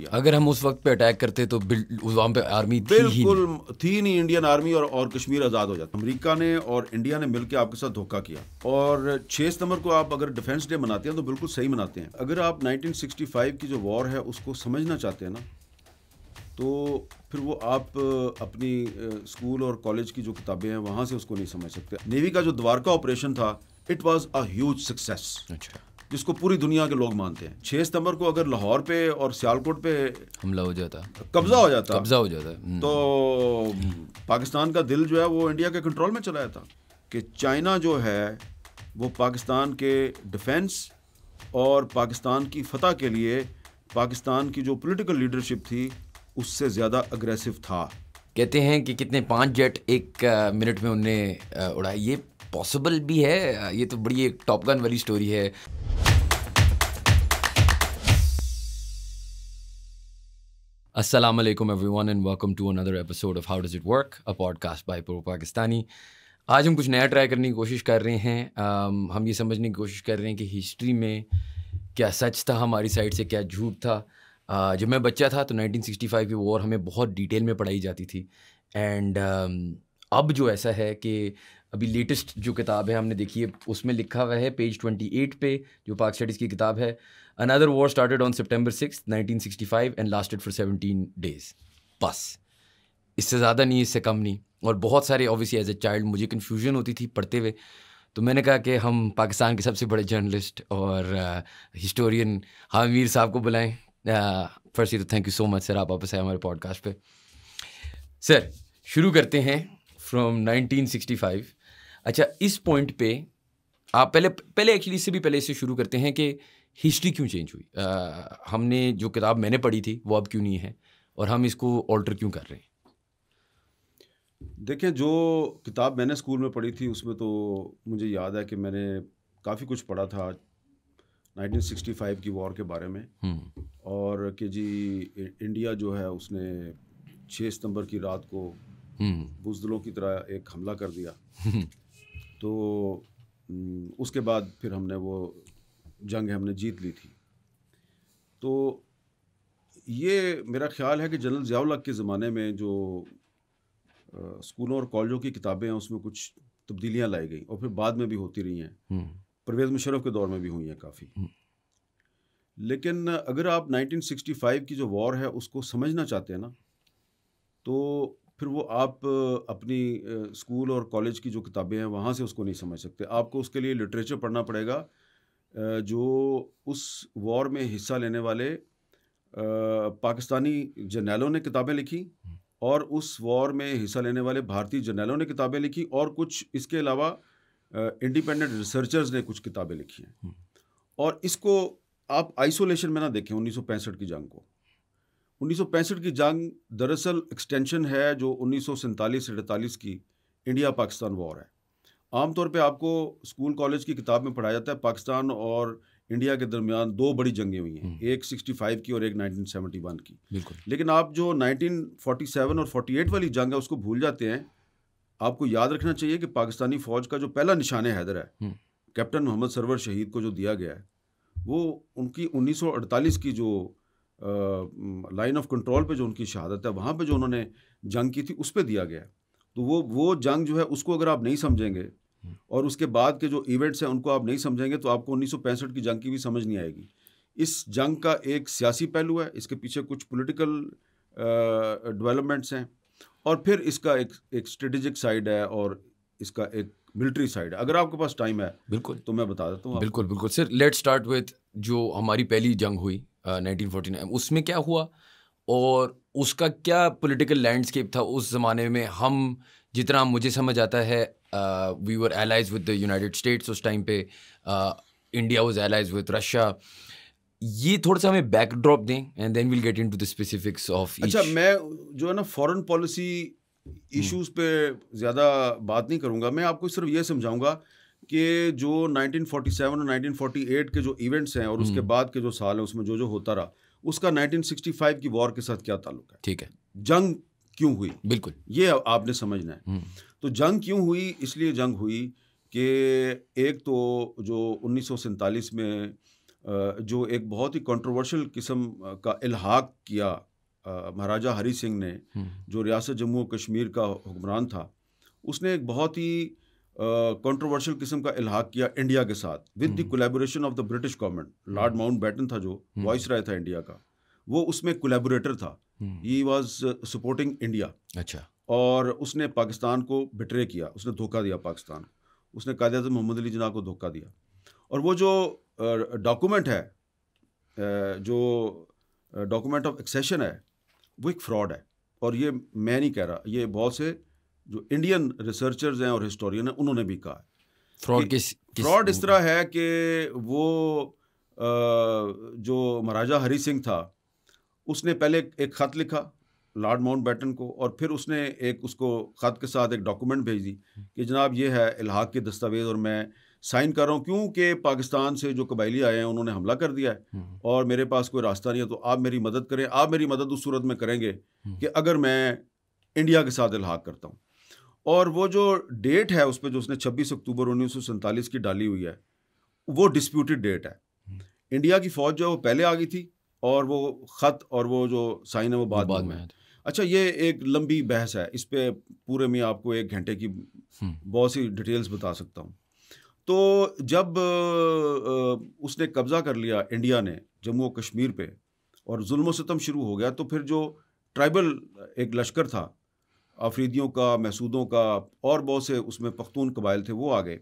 किया अगर हम उस वक्त पे अटैक करते तो वहाँ पे आर्मी थी बिल्कुल थी, थी नहीं इंडियन आर्मी और और कश्मीर आज़ाद हो जाता अमेरिका ने और इंडिया ने मिलकर आपके साथ धोखा किया और छः सितंबर को आप अगर डिफेंस डे मनाते हैं तो बिल्कुल सही मनाते हैं अगर आप 1965 की जो वॉर है उसको समझना चाहते हैं ना तो फिर वो आप अपनी स्कूल और कॉलेज की जो किताबें हैं वहाँ से उसको नहीं समझ सकते नेवी का जो द्वारका ऑपरेशन था it was a huge success अच्छा जिसको पूरी दुनिया के लोग मानते हैं छः सितंबर को अगर लाहौर पे और सियालकोट पे हमला हो जाता कब्जा हो जाता कब्जा हो जाता हम्म। तो पाकिस्तान का दिल जो है वो इंडिया के कंट्रोल में चला जाता कि चाइना जो है वो पाकिस्तान के डिफेंस और पाकिस्तान की फतह के लिए पाकिस्तान की जो पॉलिटिकल लीडरशिप थी उससे ज़्यादा अग्रेसिव था कहते हैं कि कितने पांच जेट एक मिनट में उन्हें उड़ाए ये पॉसिबल भी है ये तो बड़ी एक टॉपगन वाली स्टोरी है असलम everyone and welcome to another episode of how does it work a podcast by Pro Pakistani आज हम कुछ नया ट्राई करने की कोशिश कर रहे हैं um, हम ये समझने की कोशिश कर रहे हैं कि हिस्ट्री में क्या सच था हमारी साइड से क्या झूठ था uh, जब मैं बच्चा था तो 1965 की वॉर हमें बहुत डिटेल में पढ़ाई जाती थी एंड um, अब जो ऐसा है कि अभी लेटेस्ट जो किताब है हमने देखी है उसमें लिखा हुआ है पेज ट्वेंटी एट पे जो पाक स्टडीज़ की किताब है another war started on September six nineteen sixty five and lasted for seventeen days बस इससे ज़्यादा नहीं इससे कम नहीं और बहुत सारे ऑब्वियसली एज ए चाइल्ड मुझे कन्फ्यूजन होती थी पढ़ते हुए तो मैंने कहा कि हम पाकिस्तान के सबसे बड़े जर्नलिस्ट और हिस्टोरियन uh, हामिर साहब को बुलाएं फर्स्ट uh, तो thank you so much sir आप वापस आए हमारे पॉडकास्ट पे सर शुरू करते हैं फ्रॉम 1965 अच्छा इस पॉइंट पे आप पहले पहले एक्चुअली इससे भी पहले इसे शुरू करते हैं कि हिस्ट्री क्यों चेंज हुई आ, हमने जो किताब मैंने पढ़ी थी वो अब क्यों नहीं है और हम इसको ऑल्टर क्यों कर रहे हैं देखिए जो किताब मैंने स्कूल में पढ़ी थी उसमें तो मुझे याद है कि मैंने काफ़ी कुछ पढ़ा था 1965 की वॉर के बारे में हम्म। और कि जी इंडिया जो है उसने 6 सितंबर की रात को हम्म। बुजदलों की तरह एक हमला कर दिया हम्म। तो उसके बाद फिर हमने वो जंग हमने जीत ली थी तो ये मेरा ख्याल है कि जनरल ज़ियाउलक के ज़माने में जो स्कूलों और कॉलेजों की किताबें हैं उसमें कुछ तब्दीलियाँ लाई गई और फिर बाद में भी होती रही हैं परवेज़ मुशरफ के दौर में भी हुई हैं काफ़ी लेकिन अगर आप 1965 की जो वॉर है उसको समझना चाहते हैं ना तो फिर वो आप अपनी स्कूल और कॉलेज की जो किताबें हैं वहाँ से उसको नहीं समझ सकते आपको उसके लिए लिटरेचर पढ़ना पड़ेगा जो उस वॉर में हिस्सा लेने वाले पाकिस्तानी जर्नैलों ने किताबें लिखी हम्म। और उस वॉर में हिस्सा लेने वाले भारतीय जर्नैलों ने किताबें लिखी और कुछ इसके अलावा इंडिपेंडेंट रिसर्चर्स ने कुछ किताबें लिखी हैं हम्म। और इसको आप आइसोलेशन में ना देखें उन्नीस की जंग को उन्नीस की जंग दरअसल एक्सटेंशन है जो उन्नीस सौ की इंडिया पाकिस्तान वॉर है आमतौर पे आपको स्कूल कॉलेज की किताब में पढ़ाया जाता है पाकिस्तान और इंडिया के दरमियान दो बड़ी जंगें हुई हैं हम्म। एक 65 की और एक 1971 की लेकिन आप जो 1947 और 48 वाली जंग है उसको भूल जाते हैं आपको याद रखना चाहिए कि पाकिस्तानी फ़ौज का जो पहला निशान हैदर है हम्म। कैप्टन मोहम्मद सरवर शहीद को जो दिया गया है वो उनकी 1948 की जो लाइन ऑफ कंट्रोल पे जो उनकी शहादत है वहाँ पे जो उन्होंने जंग की थी उस पर दिया गया तो वो वो जंग जो है उसको अगर आप नहीं समझेंगे हम्म। और उसके बाद के जो इवेंट्स हैं उनको आप नहीं समझेंगे तो आपको उन्नीस की जंग की भी समझ नहीं आएगी इस जंग का एक सियासी पहलू है इसके पीछे कुछ पोलिटिकल डेवलपमेंट्स हैं और फिर इसका एक एक स्ट्रेटेजिक साइड है और इसका एक मिलिट्री साइड अगर आपके पास टाइम है बिल्कुल तो मैं बता देता हूँ बिल्कुल बिल्कुल सर लेट स्टार्ट विथ जो हमारी पहली जंग हुई नाइनटीन फोर्टी नाइन उसमें क्या हुआ और उसका क्या पॉलिटिकल लैंडस्केप था उस ज़माने में हम जितना मुझे समझ आता है we were allies with the United States उस टाइम पे India was allies with Russia ये थोड़ा सा हमें बैकड्रॉप दें and then will get into the specifics of अच्छा मैं जो है ना फॉरेन पॉलिसी इश्यूज पे ज़्यादा बात नहीं करूँगा मैं आपको सिर्फ ये समझाऊँगा कि जो 1947 और 1948 के जो इवेंट्स हैं और उसके हम्म। बाद के जो साल हैं उसमें जो जो होता रहा उसका 1965 की वॉर के साथ क्या ताल्लुक है ठीक है जंग क्यों हुई बिल्कुल ये आपने समझना है हम्म। तो जंग क्यों हुई इसलिए जंग हुई कि एक तो जो उन्नीस में जो एक बहुत ही कंट्रोवर्शियल किस्म का इलाहाक किया महाराजा हरी सिंह ने हम्म। जो रियासत जम्मू कश्मीर का हुक्मरान था उसने एक बहुत ही कंट्रोवर्शियल किस्म का इलाहा किया इंडिया के साथ with the collaboration of the British government Lord Mountbatten था जो वॉइस हम्म। राय था इंडिया का वो उसमें कोलेबोरेटर था ही वॉज सपोर्टिंग इंडिया अच्छा और उसने पाकिस्तान को बिट्रे किया उसने धोखा दिया पाकिस्तान उसने कायद अजम मोहम्मद अली जना को धोखा दिया और वो जो डॉक्यूमेंट है जो डॉक्यूमेंट ऑफ एक्सेशन है वो एक फ्रॉड है और ये मैं नहीं कह रहा ये बहुत से जो इंडियन रिसर्चर्स हैं और हिस्टोरियन हैं उन्होंने भी कहा फ्रॉड किस फ्रॉड इस तरह है कि वो जो महाराजा हरी सिंह था उसने पहले एक ख़त लिखा लॉर्ड माउंट बैटन को और फिर उसने एक उसको ख़त के साथ एक डॉक्यूमेंट भेज दी कि जनाब ये है इलाहाक के दस्तावेज़ और मैं साइन कर रहा हूँ क्योंकि पाकिस्तान से जो कबायली आए हैं उन्होंने हमला कर दिया है हम्म। और मेरे पास कोई रास्ता नहीं है तो आप मेरी मदद करें आप मेरी मदद उस सूरत में करेंगे हम्म। कि अगर मैं इंडिया के साथ इलाहाक करता हूँ और वो जो डेट है उस पर जो उसने 26 अक्टूबर उन्नीस की डाली हुई है वो डिस्प्यूटेड डेट है हम्म। इंडिया की फ़ौज जो है वो पहले आ गई थी और वो ख़त और वो जो साइन है वो बाद, बाद में है अच्छा ये एक लंबी बहस है इस पर पूरे में आपको एक घंटे की हम्म। बहुत सी डिटेल्स बता सकता हूँ तो जब उसने कब्ज़ा कर लिया इंडिया ने जम्मू कश्मीर पे और जुल्म शुरू हो गया तो फिर जो ट्राइबल एक लश्कर था आफरीदियों का महसूदों का और बहुत से उसमें पख्तून कबाइल थे वो आ गए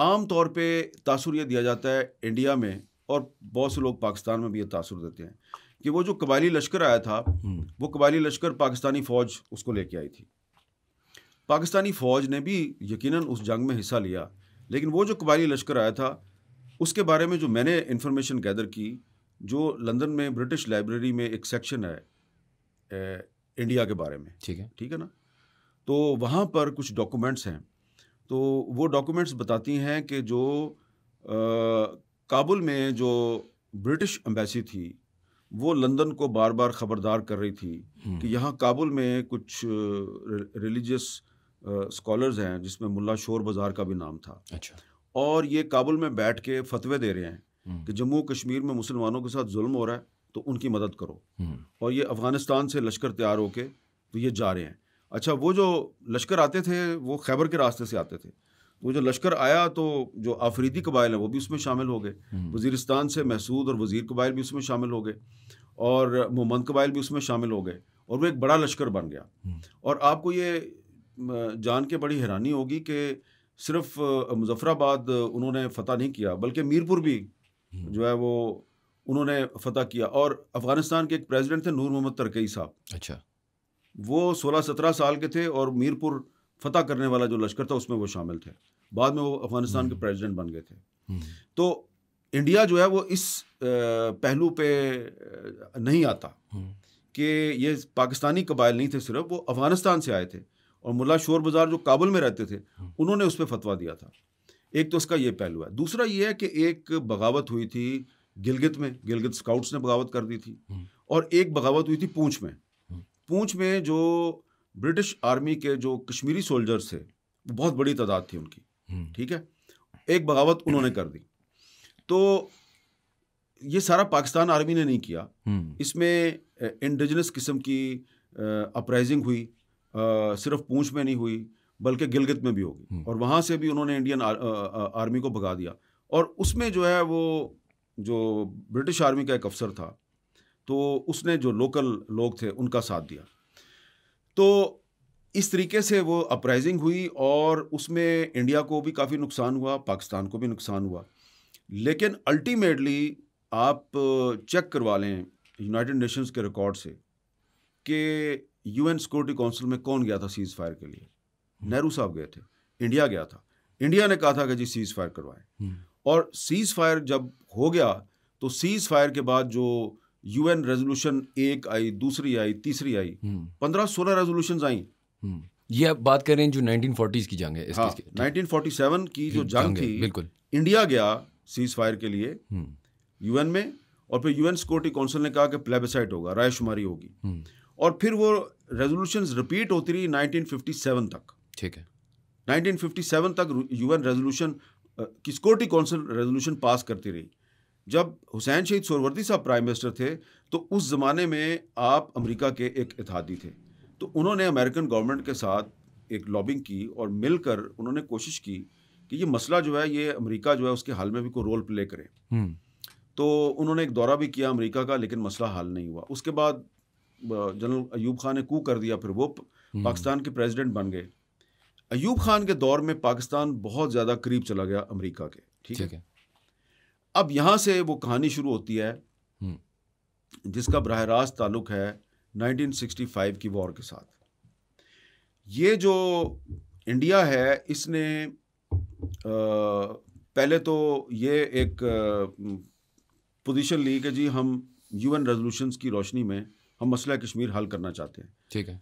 आम तौर पे तासुर यह दिया जाता है इंडिया में और बहुत से लोग पाकिस्तान में भी ये तासुर देते हैं कि वो जो कबायली लश्कर आया था हम्म। वो कबायली लश्कर पाकिस्तानी फ़ौज उसको लेके आई थी पाकिस्तानी फ़ौज ने भी यकीनन उस जंग में हिस्सा लिया लेकिन वो जो कबायली लश्कर आया था उसके बारे में जो मैंने इन्फॉर्मेशन गैदर की जो लंदन में ब्रिटिश लाइब्रेरी में एक सेक्शन है इंडिया के बारे में ठीक है ठीक है ना तो वहाँ पर कुछ डॉक्यूमेंट्स हैं तो वो डॉक्यूमेंट्स बताती हैं कि जो आ, काबुल में जो ब्रिटिश एम्बेसी थी वो लंदन को बार बार ख़बरदार कर रही थी हम्म। कि यहाँ काबुल में कुछ रिलीजियस स्कॉलर्स हैं जिसमें मुल्ला शोर बाज़ार का भी नाम था अच्छा और ये काबुल में बैठ के फतवे दे रहे हैं हम्म। कि जम्मू कश्मीर में मुसलमानों के साथ जुल्म हो रहा है तो उनकी मदद करो हम्म। और ये अफ़गानिस्तान से लश्कर तैयार होके तो ये जा रहे हैं अच्छा वो जो लश्कर आते थे वो खैबर के रास्ते से आते थे वो जो लश्कर आया तो जो आफरीदी कबाइल हैं वो भी उसमें शामिल हो गए हम्म। वजीरस्तान से महसूद और वज़ीर कबाइल भी उसमें शामिल हो गए और मोहम्मद कबाइल भी उसमें शामिल हो गए और वो एक बड़ा लश्कर बन गया हम्म। और आपको ये जान के बड़ी हैरानी होगी कि सिर्फ मुजफ्फराबाद उन्होंने फ़तह नहीं किया बल्कि मीरपुर भी जो है वो उन्होंने फतह किया और अफ़गानिस्तान के एक प्रेसिडेंट थे नूर मोहम्मद तरकई साहब अच्छा वो सोलह सत्रह साल के थे और मीरपुर फतह करने वाला जो लश्कर था उसमें वो शामिल थे बाद में वो अफ़गानिस्तान के हम्म। प्रेसिडेंट बन गए थे हम्म। तो इंडिया जो है वो इस पहलू पे नहीं आता हम्म। कि ये पाकिस्तानी कबाइल नहीं थे सिर्फ वो अफ़गानिस्तान से आए थे और मुला शोर बाज़ार जो काबुल में रहते थे उन्होंने उस पर फतवा दिया था एक तो उसका ये पहलू है दूसरा ये है कि एक बगावत हुई थी गिलगित में गिलगित स्काउट्स ने बगावत कर दी थी हम्म। और एक बगावत हुई थी पूंछ में हम्म। पूंछ में जो ब्रिटिश आर्मी के जो कश्मीरी सोल्जर्स थे वो बहुत बड़ी तादाद थी उनकी हम्म। ठीक है एक बगावत उन्होंने कर दी तो ये सारा पाकिस्तान आर्मी ने नहीं किया इसमें इंडिजिनस किस्म की अपराइजिंग हुई आ, सिर्फ पूंछ में नहीं हुई बल्कि गिलगित में भी होगी और वहाँ से भी उन्होंने इंडियन आ, आ, आर्मी को भगा दिया और उसमें जो है वो जो ब्रिटिश आर्मी का एक अफसर था तो उसने जो लोकल लोग थे उनका साथ दिया तो इस तरीके से वो अपराइजिंग हुई और उसमें इंडिया को भी काफ़ी नुकसान हुआ पाकिस्तान को भी नुकसान हुआ लेकिन अल्टीमेटली आप चेक करवा लें यूनाइटेड नेशंस के रिकॉर्ड से कि यूएन सिक्योरिटी काउंसिल में कौन गया था सीज़ फायर के लिए हम्म। नेहरू साहब गए थे इंडिया गया था इंडिया ने कहा था कि जी सीज़ फायर करवाएं हम्म। और सीज़ फायर जब हो गया तो सीज़ फायर के बाद जो यूएन रेजोल्यूशन एक आई दूसरी आई तीसरी आई हम्म। पंद्रह सोलह रेजोल्यूशन आई हम्म। ये आप बात कर रहे हैं जो 1940s की जंग है इस हाँ, 1947 की जो हम्म, जंग थी बिल्कुल इंडिया गया सीज फायर के लिए यूएन में और फिर यूएन सिक्योरिटी काउंसिल ने कहा कि प्लेबिसाइट होगा रायशुमारी होगी और फिर वो रेजोल्यूशन रिपीट होती रही 1957 तक ठीक है 1957 तक यूएन रेजोल्यूशन की सिक्योरिटी काउंसिल रेजोल्यूशन पास करती रही जब हुसैन शहीद सोरवर्दी साहब प्राइम मिनिस्टर थे तो उस ज़माने में आप अमेरिका के एक इतिहादी थे तो उन्होंने अमेरिकन गवर्नमेंट के साथ एक लॉबिंग की और मिलकर उन्होंने कोशिश की कि ये मसला जो है ये अमेरिका जो है उसके हाल में भी कोई रोल प्ले करे हम्म। तो उन्होंने एक दौरा भी किया अमेरिका का लेकिन मसला हल नहीं हुआ उसके बाद जनरल अयूब खान ने कू कर दिया फिर वो हम्म। पाकिस्तान के प्रेसिडेंट बन गए अयूब खान के दौर में पाकिस्तान बहुत ज़्यादा करीब चला गया अमेरिका के ठीक, ठीक है अब यहां से वो कहानी शुरू होती है हम्म। जिसका बरह रास्त ताल्लुक है 1965 की वॉर के साथ ये जो इंडिया है इसने आ, पहले तो ये एक पोजीशन ली कि जी हम यूएन रेजोल्यूशंस की रोशनी में हम मसला कश्मीर हल करना चाहते हैं ठीक है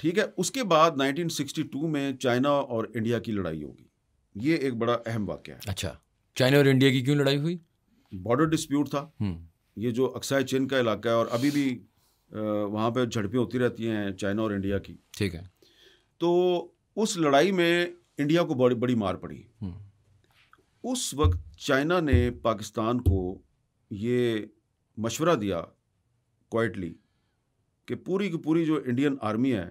ठीक है उसके बाद 1962 में चाइना और इंडिया की लड़ाई होगी ये एक बड़ा अहम वाक्य है अच्छा चाइना और इंडिया की क्यों लड़ाई हुई बॉर्डर डिस्प्यूट था हम्म। ये जो अक्साई चीन का इलाका है और अभी भी वहाँ पर झड़पें होती रहती हैं चाइना और इंडिया की ठीक है तो उस लड़ाई में इंडिया को बड़ी बड़ी मार पड़ी हम्म। उस वक्त चाइना ने पाकिस्तान को ये मशवरा दिया क्वाइटली कि पूरी की पूरी जो इंडियन आर्मी है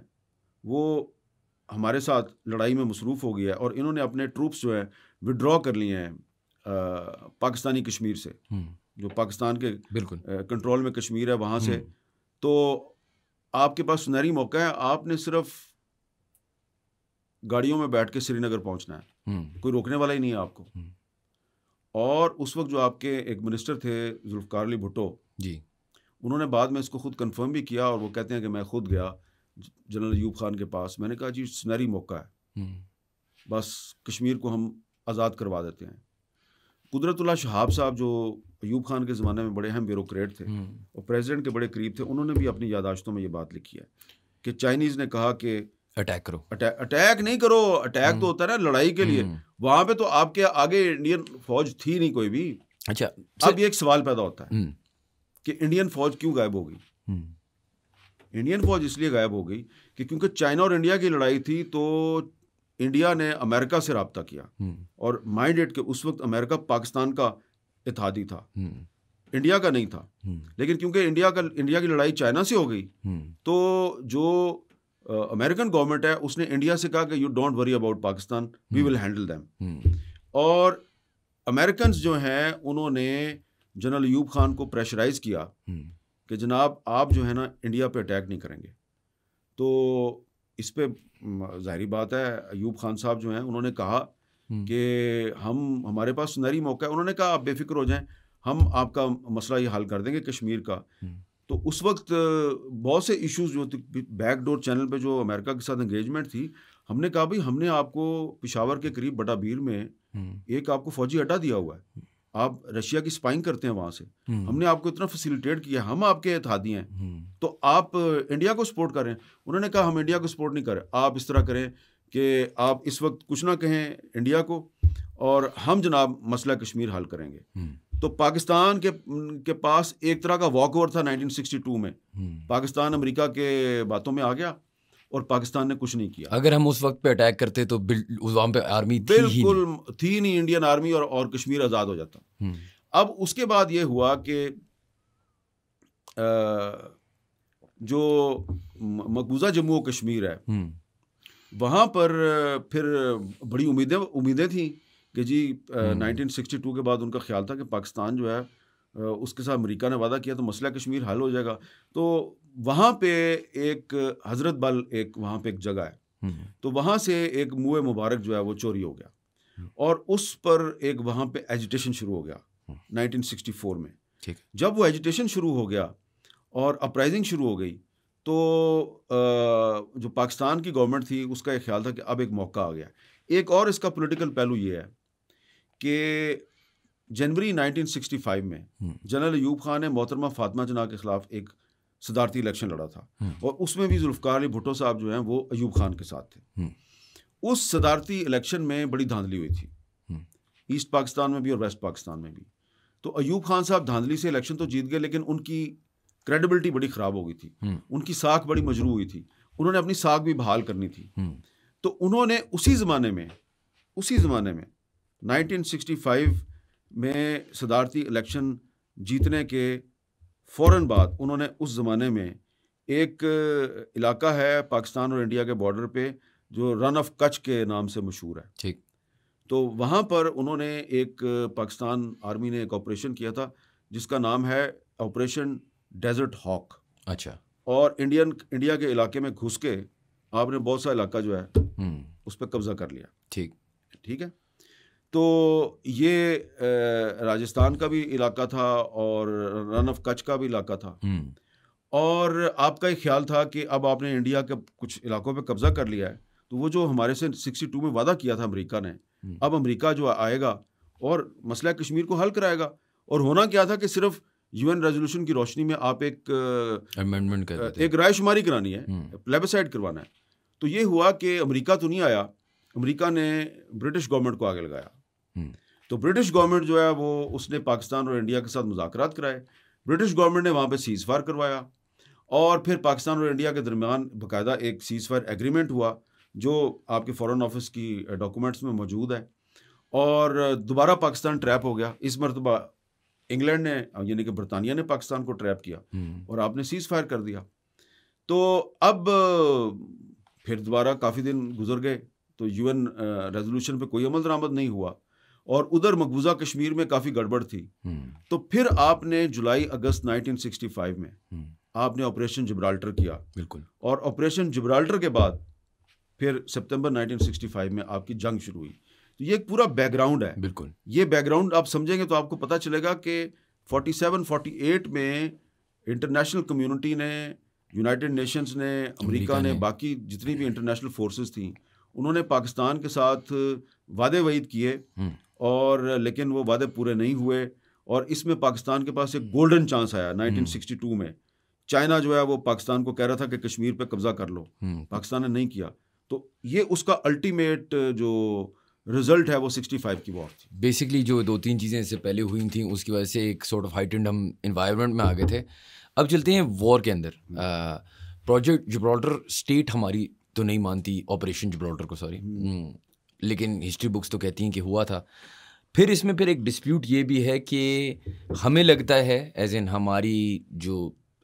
वो हमारे साथ लड़ाई में मसरूफ़ हो गया है और इन्होंने अपने ट्रूप्स जो हैं विड्रॉ कर लिए हैं पाकिस्तानी कश्मीर से हम्म। जो पाकिस्तान के बिल्कुल कंट्रोल में कश्मीर है वहाँ से हम्म। तो आपके पास सुनहरी मौका है आपने सिर्फ गाड़ियों में बैठ के श्रीनगर पहुँचना है हम्म। कोई रोकने वाला ही नहीं है आपको और उस वक्त जो आपके एक मिनिस्टर थे जुल्फकार अली भुट्टो जी उन्होंने बाद में इसको खुद कंफर्म भी किया और वो कहते हैं कि मैं खुद गया जनरल यूब खान के पास मैंने कहा जी सुनहरी मौका है हम्म। बस कश्मीर को हम आज़ाद करवा देते हैं कुदरतुल्ला शहाब साहब जो यूब खान के ज़माने में बड़े अहम ब्यूरोक्रेट थे हम्म। और प्रेसिडेंट के बड़े करीब थे उन्होंने भी अपनी यादाश्तों में ये बात लिखी है कि चाइनीज़ ने कहा कि अटैक करो अटैक अटैक नहीं करो अटैक तो हम्म। होता है ना लड़ाई के लिए वहाँ पे तो आपके आगे इंडियन फौज थी नहीं कोई भी अच्छा अब ये एक सवाल पैदा होता है कि इंडियन फौज क्यों गायब हो गई इंडियन फौज इसलिए गायब हो गई कि क्योंकि चाइना और इंडिया की लड़ाई थी तो इंडिया ने अमेरिका से रबता किया हम्म। और माइंड एट के उस वक्त अमेरिका पाकिस्तान का इतिहादी था इंडिया हम्म। का नहीं था हम्म। लेकिन क्योंकि इंडिया का इंडिया की लड़ाई चाइना से हो गई तो जो अमेरिकन गवर्नमेंट है उसने इंडिया से कहा कि you don't worry about Pakistan we will handle them और अमेरिकन जो हैं उन्होंने जनरल यूब खान को प्रेशराइज किया कि जनाब आप जो है ना इंडिया पे अटैक नहीं करेंगे तो इस पर जाहरी बात है अयूब खान साहब जो हैं उन्होंने कहा हम्म। कि हम हमारे पास सुनहरी मौका है उन्होंने कहा आप बेफिक्र हो जाएं हम आपका मसला ये हल कर देंगे कश्मीर का हम्म। तो उस वक्त बहुत से इश्यूज जो बैकडोर चैनल पे जो अमेरिका के साथ एंगेजमेंट थी हमने कहा भाई हमने आपको पिशावर के करीब बटाबीर में हम्म। एक आपको फौजी हटा दिया हुआ है आप रशिया की स्पाइंग करते हैं वहां से हम्म। हमने आपको इतना फैसिलिटेट किया हम आपके एतहादी हैं हम्म। तो आप इंडिया को सपोर्ट कर रहे हैं उन्होंने कहा हम इंडिया को सपोर्ट नहीं कर रहे आप इस तरह करें कि आप इस वक्त कुछ ना कहें इंडिया को और हम जनाब मसला कश्मीर हल करेंगे हम्म। तो पाकिस्तान के के पास एक तरह का वॉक ओवर था 1962 में पाकिस्तान अमेरिका के बातों में आ गया और पाकिस्तान ने कुछ नहीं किया अगर हम उस वक्त पे अटैक करते तो वहां पे आर्मी थी बिल्कुल ही नहीं। थी नहीं इंडियन आर्मी और और कश्मीर आज़ाद हो जाता हम्म। अब उसके बाद ये हुआ कि जो मकबूजा जम्मू कश्मीर है हम्म। वहां पर फिर बड़ी उम्मीदें उम्मीदें थी कि जी हम्म। नाइनटीन सिक्सटी के बाद उनका ख्याल था कि पाकिस्तान जो है उसके साथ अमेरिका ने वादा किया तो मसला कश्मीर हल हो जाएगा तो वहाँ पे एक हज़रत बल एक वहाँ पे एक जगह है हम्म। तो वहाँ से एक मुँह मुबारक जो है वो चोरी हो गया हम्म। और उस पर एक वहाँ पे एजिटेशन शुरू हो गया 1964 हम्म। में ठीक जब वो एजिटेशन शुरू हो गया और अपराइजिंग शुरू हो गई तो जो पाकिस्तान की गवर्नमेंट थी उसका यह ख्याल था कि अब एक मौका आ गया एक और इसका पोलिटिकल पहलू ये है कि जनवरी 1965 में हम्म। जनरल अयूब खान ने मोहतरमा फातिमा जना के खिलाफ एक सदारती इलेक्शन लड़ा था हम्म। और उसमें भी जुल्फकार अली भुट्टो साहब जो हैं वो अयूब खान के साथ थे हम्म। उस सदारती इलेक्शन में बड़ी धांधली हुई थी ईस्ट पाकिस्तान में भी और वेस्ट पाकिस्तान में भी तो अयूब खान साहब धांधली से इलेक्शन तो जीत गए लेकिन उनकी क्रेडिबिलिटी बड़ी ख़राब हो गई थी उनकी साख बड़ी मजरू हुई थी उन्होंने अपनी साख भी बहाल करनी थी तो उन्होंने उसी ज़माने में उसी ज़माने में नाइनटीन में सदारती इलेक्शन जीतने के फ़ौर बाद उन्होंने उस ज़माने में एक इलाका है पाकिस्तान और इंडिया के बॉर्डर पे जो रन ऑफ कच के नाम से मशहूर है ठीक तो वहाँ पर उन्होंने एक पाकिस्तान आर्मी ने एक ऑपरेशन किया था जिसका नाम है ऑपरेशन डेजर्ट हॉक अच्छा और इंडियन इंडिया के इलाके में घुस के आपने बहुत सा इलाका जो है हम्म। उस पर कब्जा कर लिया ठीक ठीक है तो ये राजस्थान का भी इलाका था और रन ऑफ कच्छ का भी इलाका था हम्म। और आपका एक ख्याल था कि अब आपने इंडिया के कुछ इलाकों पे कब्जा कर लिया है तो वो जो हमारे से 62 में वादा किया था अमेरिका ने हम्म। अब अमेरिका जो आएगा और मसला कश्मीर को हल कराएगा और होना क्या था कि सिर्फ यूएन रेजोल्यूशन की रोशनी में आप एक अमेंडमेंट कर एक रायशुमारी करानी है प्लेबसाइड हम्म। करवाना है तो ये हुआ कि अमरीका तो नहीं आया अमरीका ने ब्रिटिश गवर्नमेंट को आगे लगाया तो ब्रिटिश गवर्नमेंट जो है वो उसने पाकिस्तान और इंडिया के साथ मुजाकर कराए ब्रिटिश गवर्नमेंट ने वहाँ पर सीज़ फायर करवाया और फिर पाकिस्तान और इंडिया के दरमियान बाकायदा एक सीज़ फायर एग्रीमेंट हुआ जो आपके फॉरेन ऑफिस की डॉक्यूमेंट्स में मौजूद है और दोबारा पाकिस्तान ट्रैप हो गया इस मरतबा इंग्लैंड ने यानी कि बरतानिया ने पाकिस्तान को ट्रैप किया हम्म। और आपने सीज़ फायर कर दिया तो अब फिर दोबारा काफ़ी दिन गुजर गए तो यूएन रेजोल्यूशन पे कोई अमल दरामद नहीं हुआ और उधर मकबूजा कश्मीर में काफ़ी गड़बड़ थी हम्म। तो फिर आपने जुलाई अगस्त 1965 में हम्म। आपने ऑपरेशन जिब्राल्टर किया बिल्कुल और ऑपरेशन जिब्राल्टर के बाद फिर सितंबर 1965 में आपकी जंग शुरू हुई तो ये एक पूरा बैकग्राउंड है बिल्कुल ये बैकग्राउंड आप समझेंगे तो आपको पता चलेगा कि 47 48 में इंटरनेशनल कम्युनिटी ने यूनाइटेड नेशंस ने अमेरिका ने, ने बाकी जितनी भी इंटरनेशनल फोर्सेस थी उन्होंने पाकिस्तान के साथ वादे वईद किए हम्म। और लेकिन वो वादे पूरे नहीं हुए और इसमें पाकिस्तान के पास एक गोल्डन हम्म। चांस आया 1962 हम्म। में चाइना जो है वो पाकिस्तान को कह रहा था कि कश्मीर पे कब्जा कर लो हम्म। पाकिस्तान ने नहीं किया तो ये उसका अल्टीमेट जो रिजल्ट है वो 65 की वॉर थी बेसिकली जो दो तीन चीज़ें इससे पहले हुई थी उसकी वजह से एक sort of heightened hmm environment में आ गए थे अब चलते हैं वॉर के अंदर प्रोजेक्ट जब्रॉल्टर स्टेट हमारी तो नहीं मानती ऑपरेशन जब्रॉल्टर को सॉरी लेकिन हिस्ट्री बुक्स तो कहती हैं कि हुआ था फिर इसमें फिर एक डिस्प्यूट ये भी है कि हमें लगता है एज इन हमारी जो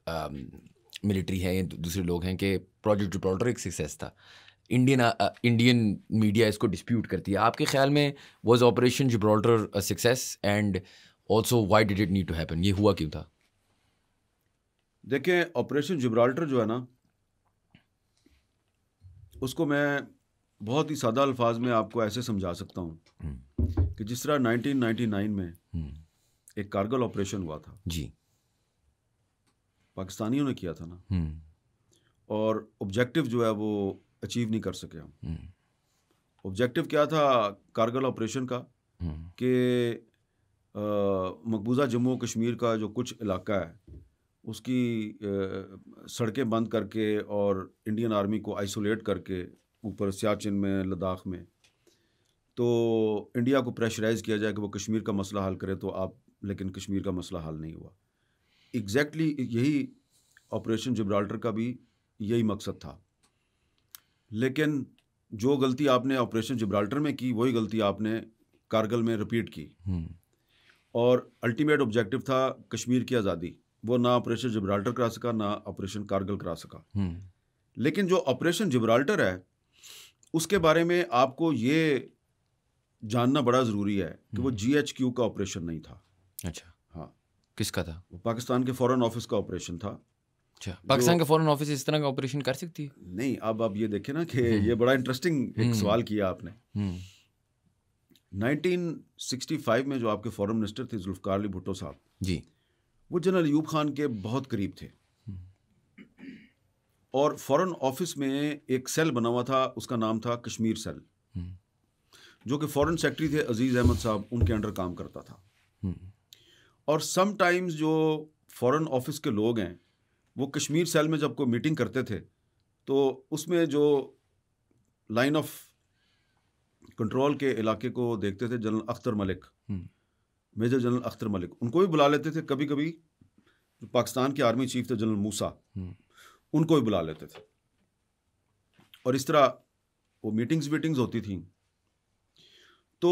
मिलिट्री um, है या दूसरे लोग हैं कि प्रोजेक्ट रिपोर्टर एक सक्सेस था इंडियन इंडियन मीडिया इसको डिस्प्यूट करती है आपके ख्याल में was operation Gibraltar success and also why did it need to happen ये हुआ क्यों था देखें ऑपरेशन जिब्राल्टर जो है ना उसको मैं बहुत ही सादा अल्फाज में आपको ऐसे समझा सकता हूँ हम्म। कि जिस तरह 1999 में हम्म। एक कारगिल ऑपरेशन हुआ था जी पाकिस्तानियों ने किया था ना हम्म। और ऑब्जेक्टिव जो है वो अचीव नहीं कर सके हम ऑब्जेक्टिव क्या था कारगिल ऑपरेशन का कि मकबूजा जम्मू कश्मीर का जो कुछ इलाका है उसकी सड़कें बंद करके और इंडियन आर्मी को आइसोलेट करके ऊपर सियाचिन में लद्दाख में तो इंडिया को प्रेशराइज़ किया जाए कि वो कश्मीर का मसला हल करे तो आप लेकिन कश्मीर का मसला हल नहीं हुआ एग्जैक्टली exactly यही ऑपरेशन जिब्राल्टर का भी यही मकसद था लेकिन जो गलती आपने ऑपरेशन जिब्राल्टर में की वही गलती आपने कारगिल में रिपीट की हम्म। और अल्टीमेट ऑब्जेक्टिव था कश्मीर की आज़ादी वो ना ऑपरेशन जिब्राल्टर करा सका ना ऑपरेशन कारगिल करा सका हम्म। लेकिन जो ऑपरेशन जिब्राल्टर है उसके बारे में आपको ये जानना बड़ा ज़रूरी है कि वो जी एच क्यू का ऑपरेशन नहीं था अच्छा हाँ किसका था वो पाकिस्तान के फॉरेन ऑफिस का ऑपरेशन था अच्छा पाकिस्तान का फॉरेन ऑफिस इस तरह का ऑपरेशन कर सकती है नहीं अब आप ये देखें ना कि हम्म। ये बड़ा इंटरेस्टिंग एक हम्म। सवाल किया आपने 1965 हम्म। में जो आपके फॉरेन मिनिस्टर थे जुल्फकार अली भुट्टो साहब जी वो जनरल यूब खान के बहुत करीब थे और फॉरेन ऑफिस में एक सेल बना हुआ था उसका नाम था कश्मीर सेल हम्म। जो कि फॉरेन सेक्रेटरी थे अजीज़ अहमद साहब उनके अंडर काम करता था हम्म। और टाइम्स जो फॉरेन ऑफिस के लोग हैं वो कश्मीर सेल में जब कोई मीटिंग करते थे तो उसमें जो लाइन ऑफ कंट्रोल के इलाके को देखते थे जनरल अख्तर मलिक हम्म। मेजर जनरल अख्तर मलिक उनको भी बुला लेते थे कभी कभी पाकिस्तान के आर्मी चीफ थे जनरल मूसा उनको भी बुला लेते थे और इस तरह वो मीटिंग्स वीटिंग्स होती थी तो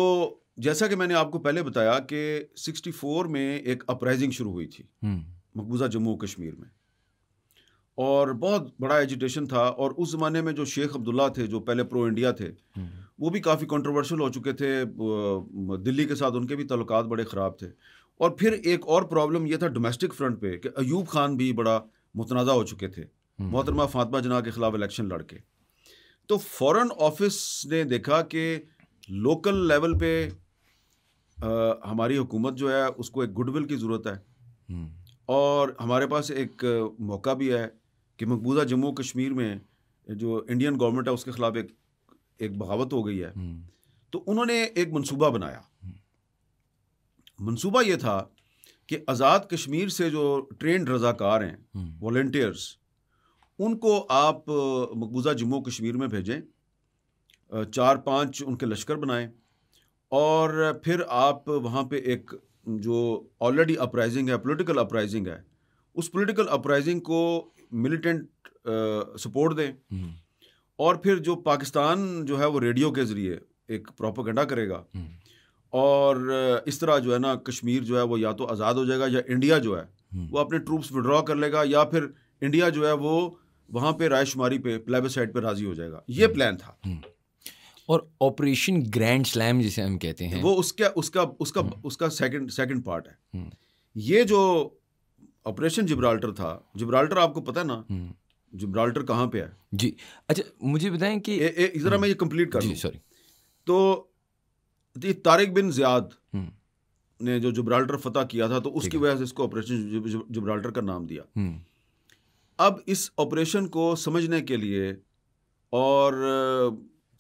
जैसा कि मैंने आपको पहले बताया कि 64 में एक अपराइजिंग शुरू हुई थी हम्म। मकबूजा जम्मू कश्मीर में और बहुत बड़ा एजिटेशन था और उस ज़माने में जो शेख अब्दुल्ला थे जो पहले प्रो इंडिया थे हम्म। वो भी काफ़ी कंट्रोवर्शियल हो चुके थे दिल्ली के साथ उनके भी तल्लक बड़े ख़राब थे और फिर एक और प्रॉब्लम ये था डोमेस्टिक फ्रंट पे कि अयूब खान भी बड़ा मुतनाज़ा हो चुके थे हम्म। मोहतरमा फातमा जना के खिलाफ इलेक्शन लड़के तो फॉरेन ऑफिस ने देखा कि लोकल लेवल पे आ, हमारी हुकूमत जो है उसको एक गुडविल की ज़रूरत है हम्म। और हमारे पास एक मौका भी है कि मकबूजा जम्मू कश्मीर में जो इंडियन गवर्नमेंट है उसके ख़िलाफ़ एक एक बगावत हो गई है हम्म। तो उन्होंने एक मंसूबा बनाया मंसूबा ये था कि आज़ाद कश्मीर से जो ट्रेंड रज़ाकार हैं वॉल्टियर्स उनको आप मकबूजा जम्मू कश्मीर में भेजें चार पांच उनके लश्कर बनाएं और फिर आप वहाँ पे एक जो ऑलरेडी अपराइजिंग है पॉलिटिकल अपराइजिंग है उस पॉलिटिकल अपराइजिंग को मिलिटेंट सपोर्ट दें हम्म। और फिर जो पाकिस्तान जो है वो रेडियो के ज़रिए एक प्रोपागेंडा करेगा हम्म। और इस तरह जो है ना कश्मीर जो है वो या तो आज़ाद हो जाएगा या इंडिया जो है हम्म। वो अपने ट्रूप्स विड्रॉ कर लेगा या फिर इंडिया जो है वो वहां पे रायशुमारी पे प्लेबसाइड पे राजी हो जाएगा ये प्लान हम्म। था हम्म। और ऑपरेशन ग्रैंड स्लैम जिसे हम कहते हैं वो उसका उसका हम्म। उसका उसका सेकंड सेकंड पार्ट है ये जो ऑपरेशन जिब्राल्टर था जिब्राल्टर आपको पता है ना जिब्राल्टर कहाँ पे है जी अच्छा मुझे बताएं कि ज़रा मैं ये कंप्लीट कर सॉरी तो तारिक बिन ज़ियाद ने जो जिब्राल्टर फतह किया था तो उसकी वजह से इसको ऑपरेशन जिब्राल्टर का नाम दिया अब इस ऑपरेशन को समझने के लिए और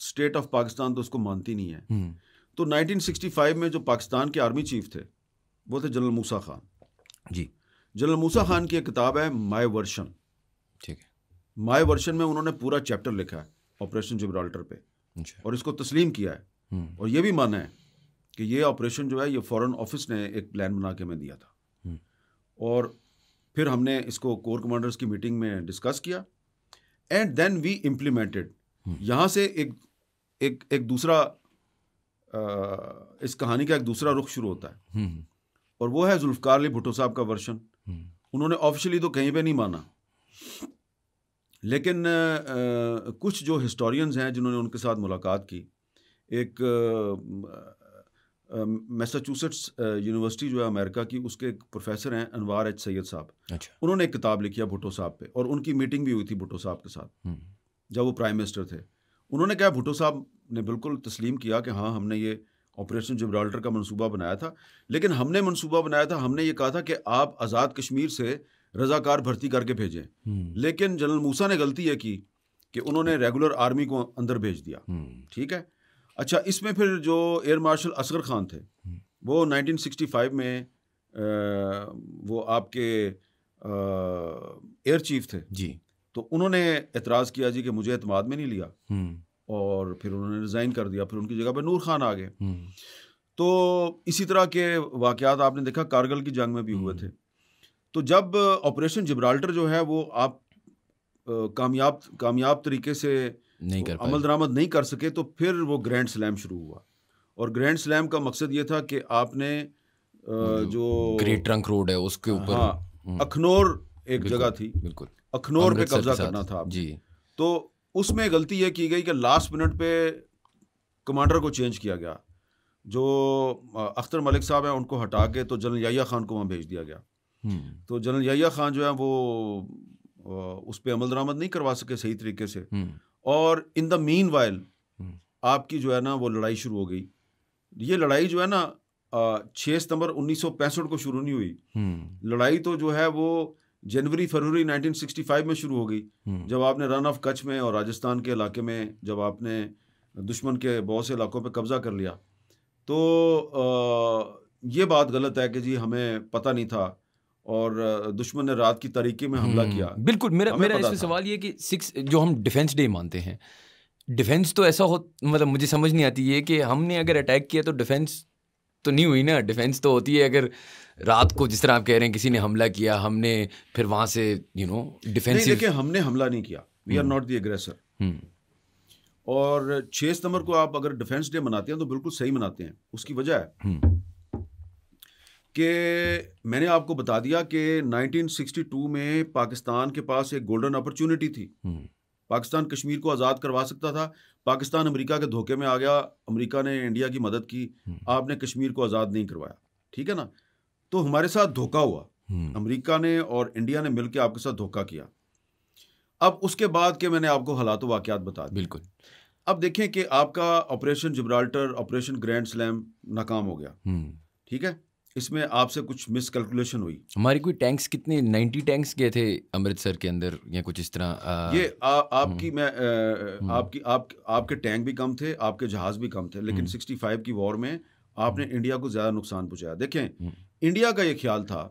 स्टेट ऑफ पाकिस्तान तो उसको मानती नहीं है हम्म। तो 1965 में जो पाकिस्तान के आर्मी चीफ थे वो थे जनरल मूसा खान जी जनरल मूसा खान की एक किताब है माय वर्शन ठीक है माय वर्शन में उन्होंने पूरा चैप्टर लिखा है ऑपरेशन जिब्राल्टर पे अच्छा। और इसको तस्लीम किया है हम्म। और ये भी माना है कि ये ऑपरेशन जो है ये फॉरेन ऑफिस ने एक प्लान बना के हमें दिया था हम्म। और फिर हमने इसको कोर कमांडर्स की मीटिंग में डिस्कस किया एंड देन वी इम्प्लीमेंटेड यहाँ से एक एक एक दूसरा आ, इस कहानी का एक दूसरा रुख शुरू होता है हम्म। और वो है जुल्फकार अली भुट्टो साहब का वर्षन हम्म। उन्होंने ऑफिशियली तो कहीं पे नहीं माना लेकिन आ, कुछ जो हिस्टोरियंस हैं जिन्होंने उनके साथ मुलाकात की एक आ, मैसाचूसेट्स यूनिवर्सिटी जो है अमेरिका की उसके एक प्रोफेसर हैं अनवार एच सैयद साहब अच्छा। उन्होंने एक किताब लिखी है भुटो साहब पे और उनकी मीटिंग भी हुई थी भुटो साहब के साथ हम्म। जब वो प्राइम मिनिस्टर थे उन्होंने कहा भुटो साहब ने बिल्कुल तस्लीम किया कि हाँ हमने ये ऑपरेशन जिब्राल्टर का मनसूबा बनाया था लेकिन हमने मनसूबा बनाया था हमने ये कहा था कि आप आज़ाद कश्मीर से रजाकार भर्ती करके भेजें हम्म। लेकिन जनरल मूसा ने गलती ये की कि उन्होंने रेगुलर आर्मी को अंदर भेज दिया हम्म। ठीक है अच्छा इसमें फिर जो एयर मार्शल असगर खान थे वो 1965 में आ, वो आपके एयर चीफ थे जी तो उन्होंने एतराज़ किया जी कि मुझे अतमाद में नहीं लिया हम्म। और फिर उन्होंने रिज़ाइन कर दिया फिर उनकी जगह पर नूर खान आ गए हम्म। तो इसी तरह के वाक़ात आपने देखा कारगिल की जंग में भी हुए हम्म। थे तो जब ऑपरेशन जिब्राल्टर जो है वो आप कामयाब कामयाब तरीके से नहीं तो कर अमल दरामद नहीं कर सके तो फिर वो ग्रैंड स्लैम शुरू हुआ और ग्रैंड स्लैम का मकसद ये था कि आपने जो ग्रेट ट्रंक रोड है उसके ऊपर हाँ, हम्म। अखनौर एक जगह थी बिल्कुल अखनौर पे कब्जा करना था जी तो उसमें गलती ये की गई कि लास्ट मिनट पे कमांडर को चेंज किया गया जो अख्तर मलिक साहब हैं उनको हटा के तो जनरल याया खान को वहाँ भेज दिया गया हम्म। तो जनरल याया खान जो है वो उस पर अमल दरामद नहीं करवा सके सही तरीके से हम्म। और इन द मीन वाइल आपकी जो है ना वो लड़ाई शुरू हो गई ये लड़ाई जो है ना छः सितंबर उन्नीस को शुरू नहीं हुई hmm. लड़ाई तो जो है वो जनवरी फरवरी 1965 में शुरू हो गई hmm. जब आपने रन ऑफ कच्छ में और राजस्थान के इलाके में जब आपने दुश्मन के बहुत से इलाकों पर कब्जा कर लिया तो आ, ये बात गलत है कि जी हमें पता नहीं था और दुश्मन ने रात की तरीके में हमला हम्म, किया बिल्कुल मेरा मेरा इसमें सवाल ये कि सिक्स जो हम डिफेंस डे मानते हैं डिफेंस तो ऐसा हो मतलब मुझे समझ नहीं आती है कि हमने अगर अटैक किया तो डिफेंस तो नहीं हुई ना डिफेंस तो होती है अगर रात को जिस तरह आप कह रहे हैं किसी ने हमला किया हमने फिर वहां से यू नो डिफेंस देखिए हमने हमला नहीं किया वी आर नॉट दी और छह सितंबर को आप अगर डिफेंस डे मनाते हैं तो बिल्कुल सही मनाते हैं उसकी वजह है हम्म। कि मैंने आपको बता दिया कि 1962 में पाकिस्तान के पास एक गोल्डन अपॉर्चुनिटी थी हम्म। पाकिस्तान कश्मीर को आज़ाद करवा सकता था पाकिस्तान अमेरिका के धोखे में आ गया अमेरिका ने इंडिया की मदद की हम्म। आपने कश्मीर को आज़ाद नहीं करवाया ठीक है ना तो हमारे साथ धोखा हुआ हम्म। अमेरिका ने और इंडिया ने मिलकर आपके साथ धोखा किया अब उसके बाद के मैंने आपको हालात वाक़ात बता दिए बिल्कुल अब देखें कि आपका operation Gibraltar operation grand slam नाकाम हो गया ठीक है इसमें आपसे कुछ मिसकैलकुलेशन हुई हमारी कोई टैंक्स कितने नाइन्टी टैंक्स गए थे अमृतसर के अंदर या कुछ इस तरह आ... ये आ, आपकी हम्म। मैं आ, हम्म। आपकी आप आपके टैंक भी कम थे आपके जहाज भी कम थे लेकिन सिक्सटी हम्म। फाइव की वॉर में आपने इंडिया को ज़्यादा नुकसान पहुंचाया देखें इंडिया का ये ख्याल था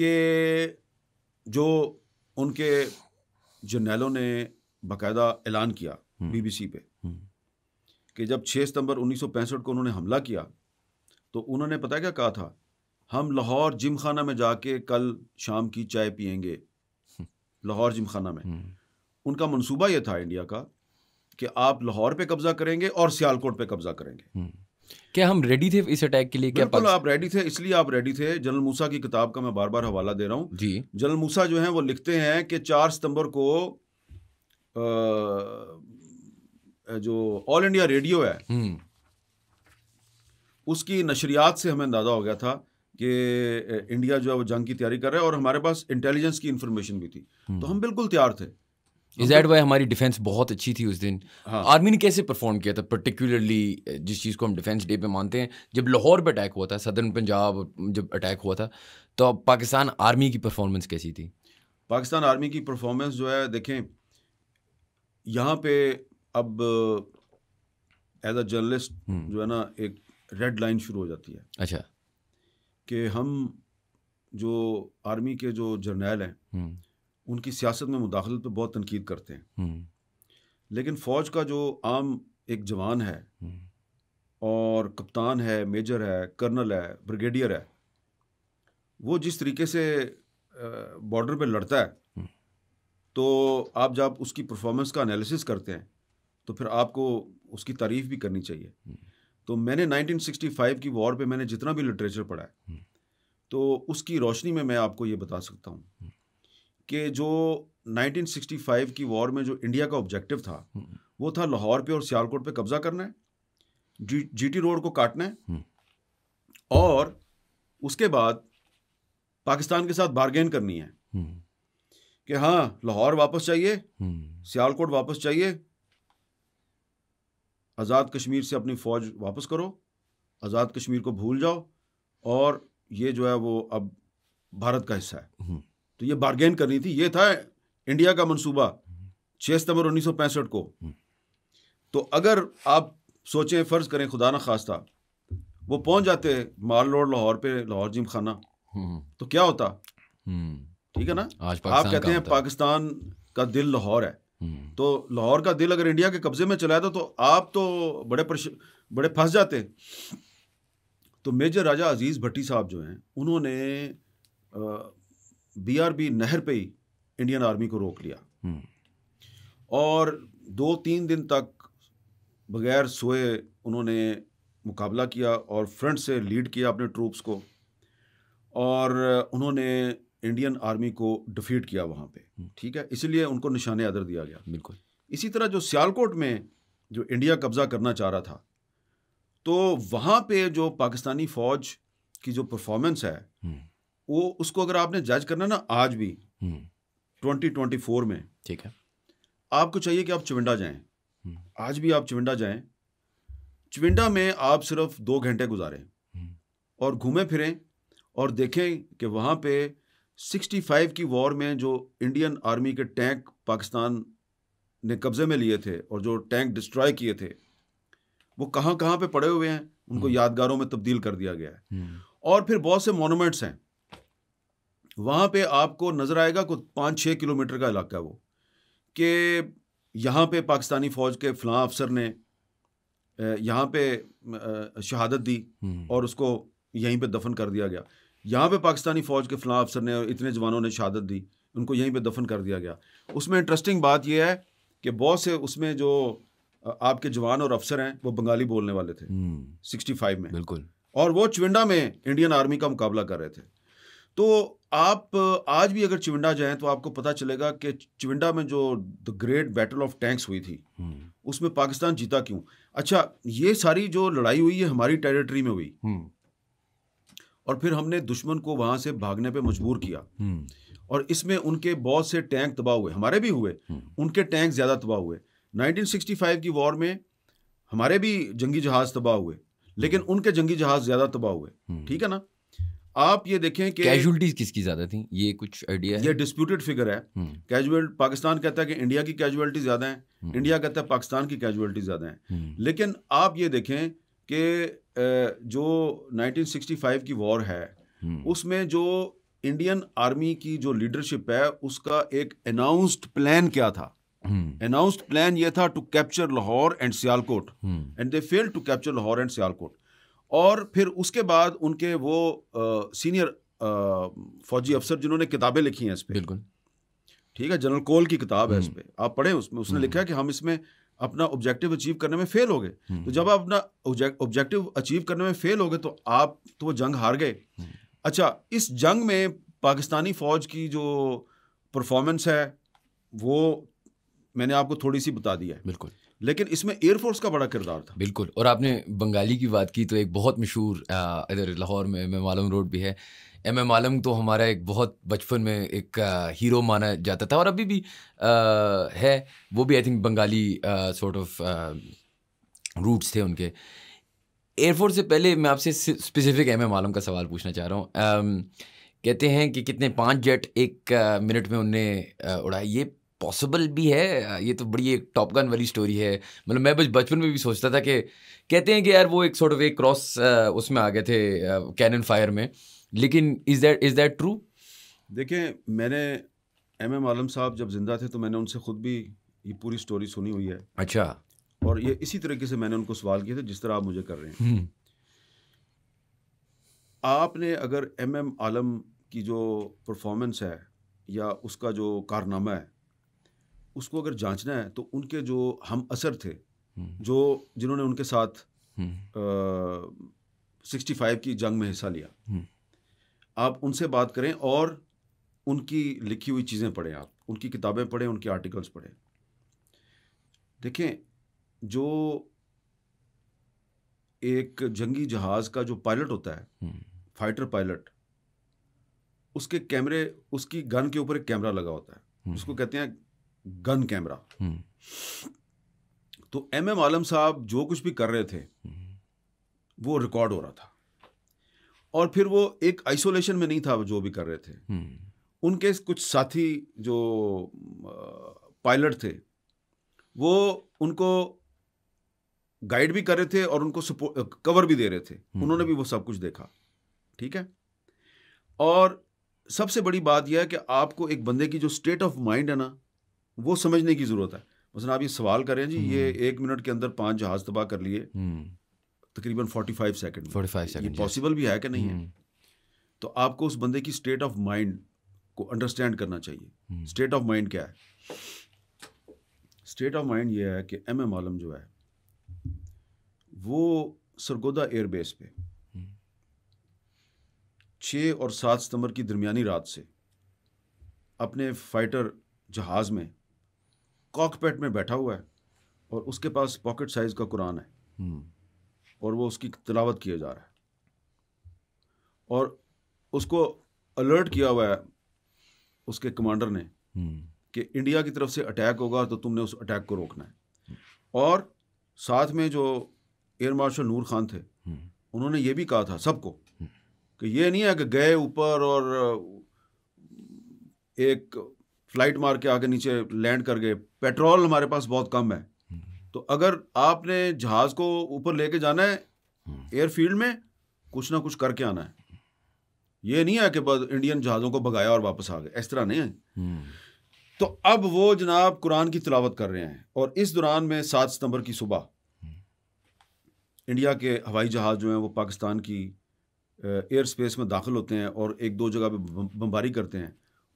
कि जो उनके जर्नैलों ने बाकायदा ऐलान किया बीबीसी पे कि जब 6 सितंबर 1965 को उन्होंने हमला किया तो उन्होंने पता क्या कहा था हम लाहौर जिम खाना में जाके कल शाम की चाय पियेंगे लाहौर जिम खाना में हम्म। उनका मंसूबा यह था इंडिया का कि आप लाहौर पे कब्जा करेंगे और सियालकोट पे कब्जा करेंगे हम्म। क्या हम रेडी थे इस अटैक के लिए क्या बिल्कुल आप रेडी थे इसलिए आप रेडी थे जनरल मूसा की किताब का मैं बार बार हवाला दे रहा हूँ जी जनरल मूसा जो है वो लिखते हैं कि चार सितंबर को आ, जो ऑल इंडिया रेडियो है हम्म। उसकी नशरियात से हमें अंदाज़ा हो गया था कि इंडिया जो है वो जंग की तैयारी कर रहा है और हमारे पास इंटेलिजेंस की इन्फॉर्मेशन भी थी हम्म। तो हम बिल्कुल तैयार थे इज दैट वाई हमारी डिफेंस बहुत अच्छी थी उस दिन हाँ। आर्मी ने कैसे परफॉर्म किया था पर्टिकुलरली जिस चीज़ को हम डिफेंस डे पे मानते हैं जब लाहौर पे अटैक हुआ था सदर्न पंजाब जब अटैक हुआ था तो पाकिस्तान आर्मी की परफॉर्मेंस कैसी थी पाकिस्तान आर्मी की परफॉर्मेंस जो है देखें यहाँ पे अब एज अ जर्नलिस्ट जो है ना एक रेड लाइन शुरू हो जाती है अच्छा कि हम जो आर्मी के जो जर्नैल हैं हम्म। उनकी सियासत में मुदाखलत पर बहुत तनकीद करते हैं हम्म। लेकिन फ़ौज का जो आम एक जवान है हम्म। और कप्तान है मेजर है कर्नल है ब्रिगेडियर है वो जिस तरीके से बॉर्डर पे लड़ता है तो आप जब उसकी परफॉर्मेंस का एनालिसिस करते हैं तो फिर आपको उसकी तारीफ भी करनी चाहिए तो मैंने 1965 की वॉर पे मैंने जितना भी लिटरेचर पढ़ा है हम्म। तो उसकी रोशनी में मैं आपको ये बता सकता हूँ हम्म। कि जो 1965 की वॉर में जो इंडिया का ऑब्जेक्टिव था हम्म। वो था लाहौर पे और सियालकोट पे कब्जा करना है जी टी रोड को काटना है और उसके बाद पाकिस्तान के साथ बारगेन करनी है कि हाँ लाहौर वापस चाहिए सियालकोट वापस चाहिए आज़ाद कश्मीर से अपनी फ़ौज वापस करो आज़ाद कश्मीर को भूल जाओ और ये जो है वो अब भारत का हिस्सा है हम्म। तो ये बारगेन करनी थी ये था इंडिया का मंसूबा हम्म। छः सितंबर उन्नीस को हम्म। तो अगर आप सोचें फ़र्ज़ करें खुदा न खास्ता वो पहुंच जाते माल रोड लाहौर पे लाहौर जिम खाना तो क्या होता ठीक है ना आज आप कहते हैं पाकिस्तान का दिल लाहौर है तो लाहौर का दिल अगर इंडिया के कब्जे में चला जाता तो आप तो बड़े बड़े फंस जाते तो मेजर राजा अजीज़ भट्टी साहब जो हैं उन्होंने बीआरबी नहर पे ही इंडियन आर्मी को रोक लिया हम्म। और दो तीन दिन तक बगैर सोए उन्होंने मुकाबला किया और फ्रंट से लीड किया अपने ट्रूप्स को और उन्होंने इंडियन आर्मी को डिफीट किया वहाँ पे हम्म। ठीक है इसलिए उनको निशाने अदर दिया गया बिल्कुल इसी तरह जो सियालकोट में जो इंडिया कब्ज़ा करना चाह रहा था तो वहाँ पे जो पाकिस्तानी फ़ौज की जो परफॉर्मेंस है हम्म। वो उसको अगर आपने जज करना ना आज भी ट्वेंटी ट्वेंटी फोर में ठीक है आपको चाहिए कि आप चविंडा जाएं हम्म। आज भी आप चविंडा जाएं चविंडा में आप सिर्फ दो घंटे गुजारें और घूमें फिरें और देखें कि वहाँ पे 65 की वॉर में जो इंडियन आर्मी के टैंक पाकिस्तान ने कब्ज़े में लिए थे और जो टैंक डिस्ट्रॉय किए थे वो कहाँ कहाँ पे पड़े हुए हैं उनको हम्म। यादगारों में तब्दील कर दिया गया है हम्म। और फिर बहुत से मोनूमेंट्स हैं वहाँ पे आपको नज़र आएगा कुछ पाँच छः किलोमीटर का इलाका है वो कि यहाँ पे पाकिस्तानी फ़ौज के फ़लाँ अफसर ने यहाँ पे शहादत दी हम्म। और उसको यहीं पे दफन कर दिया गया यहाँ पे पाकिस्तानी फ़ौज के फ़लाँ अफसर ने इतने जवानों ने शहादत दी उनको यहीं पे दफन कर दिया गया उसमें इंटरेस्टिंग बात यह है कि बहुत से उसमें जो आपके जवान और अफसर हैं वो बंगाली बोलने वाले थे सिक्सटी हम्म। फाइव में बिल्कुल और वो चिविंडा में इंडियन आर्मी का मुकाबला कर रहे थे तो आप आज भी अगर चिविंडा जाएं तो आपको पता चलेगा कि चिविंडा में जो the great battle of tanks हुई थी हम्म। उसमें पाकिस्तान जीता क्यों अच्छा ये सारी जो लड़ाई हुई है हमारी टेरिटरी में हुई हम्म। और फिर हमने दुश्मन को वहां से भागने पे मजबूर किया हम्म। और इसमें उनके बहुत से टैंक तबाह हुए हमारे भी हुए हम्म। उनके टैंक ज़्यादा तबाह हुए 1965 की वॉर में हमारे भी जंगी जहाज तबाह हुए लेकिन हम्म। उनके जंगी जहाज ज़्यादा तबाह हुए ठीक है ना आप ये देखें कि कैजुअलिटीज किसकी ज़्यादा थी ये कुछ आइडिया ये डिस्प्यूटेड फिगर है कैजुअल पाकिस्तान कहता है कि इंडिया की कैजुअलिटी ज़्यादा है इंडिया कहता है पाकिस्तान की कैजुअलिटी ज़्यादा है लेकिन आप ये देखें कि जो 1965 की वॉर है हम्म। उसमें जो इंडियन आर्मी की जो लीडरशिप है उसका एक अनाउंस्ड प्लान क्या था अनाउंस्ड हम्म। प्लान ये था to capture Lahore and Sialkot and they fail to capture Lahore and Sialkot और फिर उसके बाद उनके वो सीनियर फौजी अफसर जिन्होंने किताबें लिखी हैं इस पर बिल्कुल ठीक है जनरल कोल की किताब है इस हम्म। पर आप पढ़ें उसमें उसने लिखा है कि हम इसमें अपना ऑब्जेक्टिव अचीव करने में फेल हो गए हम्म, तो हम्म। जब आप अपना ऑब्जेक्टिव अचीव करने में फेल हो गए तो आप तो वो जंग हार गए हम्म। अच्छा इस जंग में पाकिस्तानी फ़ौज की जो परफॉर्मेंस है वो मैंने आपको थोड़ी सी बता दिया है बिल्कुल लेकिन इसमें एयरफोर्स का बड़ा किरदार था बिल्कुल और आपने बंगाली की बात की तो एक बहुत मशहूर इधर लाहौर में, में मालूम रोड भी है एम एम आलम तो हमारा एक बहुत बचपन में एक हीरो माना जाता था और अभी भी आ, है वो भी I think Bengali sort of roots थे उनके एयरफोर्स से पहले मैं आपसे स्पेसिफिक एम एम आलम का सवाल पूछना चाह रहा हूँ कहते हैं कि कितने पांच जेट एक मिनट में उनने उड़ाए ये पॉसिबल भी है ये तो बड़ी एक टॉप गन वाली स्टोरी है मतलब मैं बस बचपन में भी सोचता था कि कहते हैं कि यार वो एक सॉर्ट ऑफ एक क्रॉस उसमें आ गए थे कैनन फायर में लेकिन is that is that true देखें मैंने एम एम आलम साहब जब जिंदा थे तो मैंने उनसे खुद भी ये पूरी स्टोरी सुनी हुई है अच्छा और ये इसी तरीके से मैंने उनको सवाल किए थे जिस तरह आप मुझे कर रहे हैं हम्म। आपने अगर एम एम आलम की जो परफॉर्मेंस है या उसका जो कारनामा है उसको अगर जांचना है तो उनके जो हम असर थे हम्म। जो जिन्होंने उनके साथ सिक्सटी हम्म। फाइव की जंग में हिस्सा लिया आप उनसे बात करें और उनकी लिखी हुई चीज़ें पढ़ें आप उनकी किताबें पढ़ें उनके आर्टिकल्स पढ़ें देखें जो एक जंगी जहाज़ का जो पायलट होता है फाइटर हम्म। पायलट उसके कैमरे उसकी गन के ऊपर एक कैमरा लगा होता है हम्म। उसको कहते हैं गन कैमरा हम्म। तो एम एम आलम साहब जो कुछ भी कर रहे थे वो रिकॉर्ड हो रहा था और फिर वो एक आइसोलेशन में नहीं था जो भी कर रहे थे हम्म। उनके कुछ साथी जो पायलट थे वो उनको गाइड भी कर रहे थे और उनको कवर भी दे रहे थे हम्म। उन्होंने भी वो सब कुछ देखा ठीक है और सबसे बड़ी बात यह है कि आपको एक बंदे की जो स्टेट ऑफ माइंड है ना वो समझने की ज़रूरत है मसलन आप ये सवाल कर रहे हैं जी ये हम्म। एक मिनट के अंदर पांच जहाज तबाह कर लिए तकरीबन forty five second forty five second possible भी है कि नहीं है हम्म। तो आपको उस बंदे की स्टेट ऑफ माइंड को अंडरस्टैंड करना चाहिए स्टेट ऑफ माइंड क्या है स्टेट ऑफ माइंड यह है कि एम एम आलम जो है वो सरगोदा एयरबेस पे हम्म। छः और सात सितंबर की दरमियानी रात से अपने फाइटर जहाज़ में कॉकपैट में बैठा हुआ है और उसके पास पॉकेट साइज़ का कुरान है हम्म। और वो उसकी तलावत किया जा रहा है और उसको अलर्ट किया हुआ है उसके कमांडर ने हम्म। कि इंडिया की तरफ से अटैक होगा तो तुमने उस अटैक को रोकना है हम्म। और साथ में जो एयर मार्शल नूर खान थे हम्म। उन्होंने ये भी कहा था सबको कि ये नहीं है कि गए ऊपर और एक फ्लाइट मार के आगे नीचे लैंड कर गए पेट्रोल हमारे पास बहुत कम है तो अगर आपने जहाज को ऊपर लेके जाना है हम्म। एयरफील्ड में कुछ ना कुछ करके आना है ये नहीं है कि बस इंडियन जहाज़ों को भगाया और वापस आ गए इस तरह नहीं है हम्म। तो अब वो जनाब कुरान की तलावत कर रहे हैं और इस दौरान में सात सितंबर की सुबह हम्म। इंडिया के हवाई जहाज़ जो हैं वो पाकिस्तान की एयर स्पेस में दाखिल होते हैं और एक दो जगह पे बमबारी करते हैं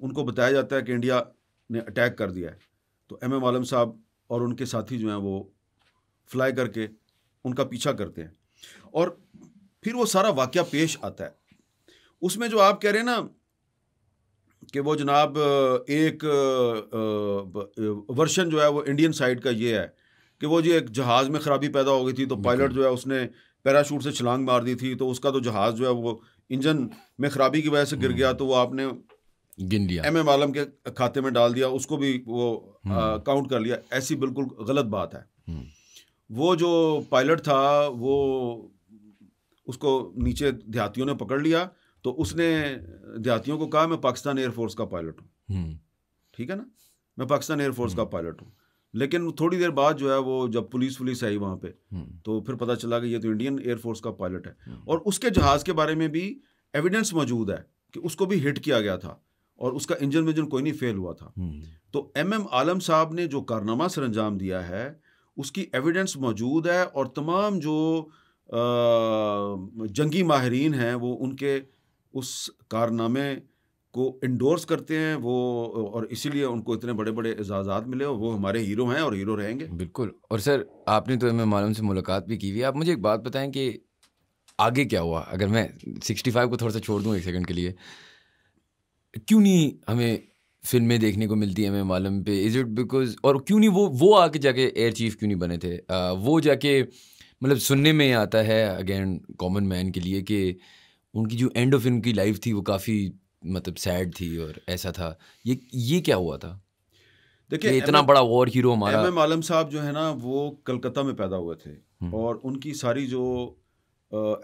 उनको बताया जाता है कि इंडिया ने अटैक कर दिया है तो एम एम आलम साहब और उनके साथी जो हैं वो फ्लाई करके उनका पीछा करते हैं और फिर वो सारा वाक़ पेश आता है उसमें जो आप कह रहे हैं ना कि वो जनाब एक वर्शन जो है वो इंडियन साइड का ये है कि वो जी एक जहाज़ में ख़राबी पैदा हो गई थी तो पायलट जो है उसने पैराशूट से छलांग मार दी थी तो उसका तो जहाज़ जो है वो इंजन में ख़राबी की वजह से गिर हम्म। गया तो वो आपने गिन लिया एम एम आलम के खाते में डाल दिया उसको भी वो हम्म। आ, काउंट कर लिया ऐसी बिल्कुल गलत बात है हम्म। वो जो पायलट था वो उसको नीचे देहातियों ने पकड़ लिया तो उसने देहातियों को कहा मैं पाकिस्तान एयरफोर्स का पायलट हूँ हम्म। ठीक है ना मैं पाकिस्तान एयरफोर्स का पायलट हूँ लेकिन थोड़ी देर बाद जो है वो जब पुलिस पुलिस आई वहाँ पे तो फिर पता चला कि ये तो इंडियन एयरफोर्स का पायलट है और उसके जहाज़ के बारे में भी एविडेंस मौजूद है कि उसको भी हिट किया गया था और उसका इंजन विंजन कोई नहीं फेल हुआ था हम्म। तो एम एम आलम साहब ने जो कारनामा सर अंजाम दिया है उसकी एविडेंस मौजूद है और तमाम जो आ, जंगी माहरीन हैं वो उनके उस कारनामे को इंडोर्स करते हैं वो और इसीलिए उनको इतने बड़े बड़े एजाज़ात मिले और वो हमारे हीरो हैं और हीरो रहेंगे बिल्कुल और सर आपने तो एम एम आलम से मुलाकात भी की हुई आप मुझे एक बात बताएं कि आगे क्या हुआ अगर मैं सिक्सटी फाइव को थोड़ा सा छोड़ दूँ एक सेकंड के लिए क्यों नहीं हमें फिल्में देखने को मिलती हैं हमें मालम पे इज़ इट बिकॉज और क्यों नहीं वो वो आके जाके एयर चीफ क्यों नहीं बने थे आ, वो जाके मतलब सुनने में आता है अगेन कॉमन मैन के लिए कि उनकी जो एंड ऑफ इनकी लाइफ थी वो काफ़ी मतलब सैड थी और ऐसा था ये ये क्या हुआ था देखिए इतना बड़ा वॉर हीरो हमारा एम आलम साहब जो है ना वो कलकत्ता में पैदा हुए थे हम्म। और उनकी सारी जो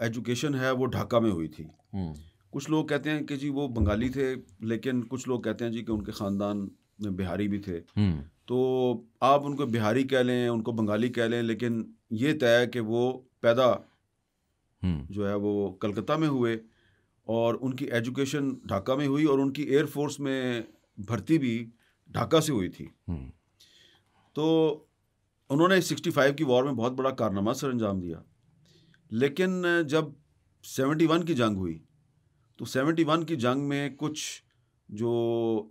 एजुकेशन है वो ढाका में हुई थी हम्म। कुछ लोग कहते हैं कि जी वो बंगाली थे लेकिन कुछ लोग कहते हैं जी कि उनके ख़ानदान में बिहारी भी थे हम्म। तो आप उनको बिहारी कह लें उनको बंगाली कह लें लेकिन ये तय है कि वो पैदा हम्म। जो है वो कलकत्ता में हुए और उनकी एजुकेशन ढाका में हुई और उनकी एयरफोर्स में भर्ती भी ढाका से हुई थी हम्म। तो उन्होंने 65 की वॉर में बहुत बड़ा कारनामा सर अंजाम दिया लेकिन जब 71 की जंग हुई तो 71 की जंग में कुछ जो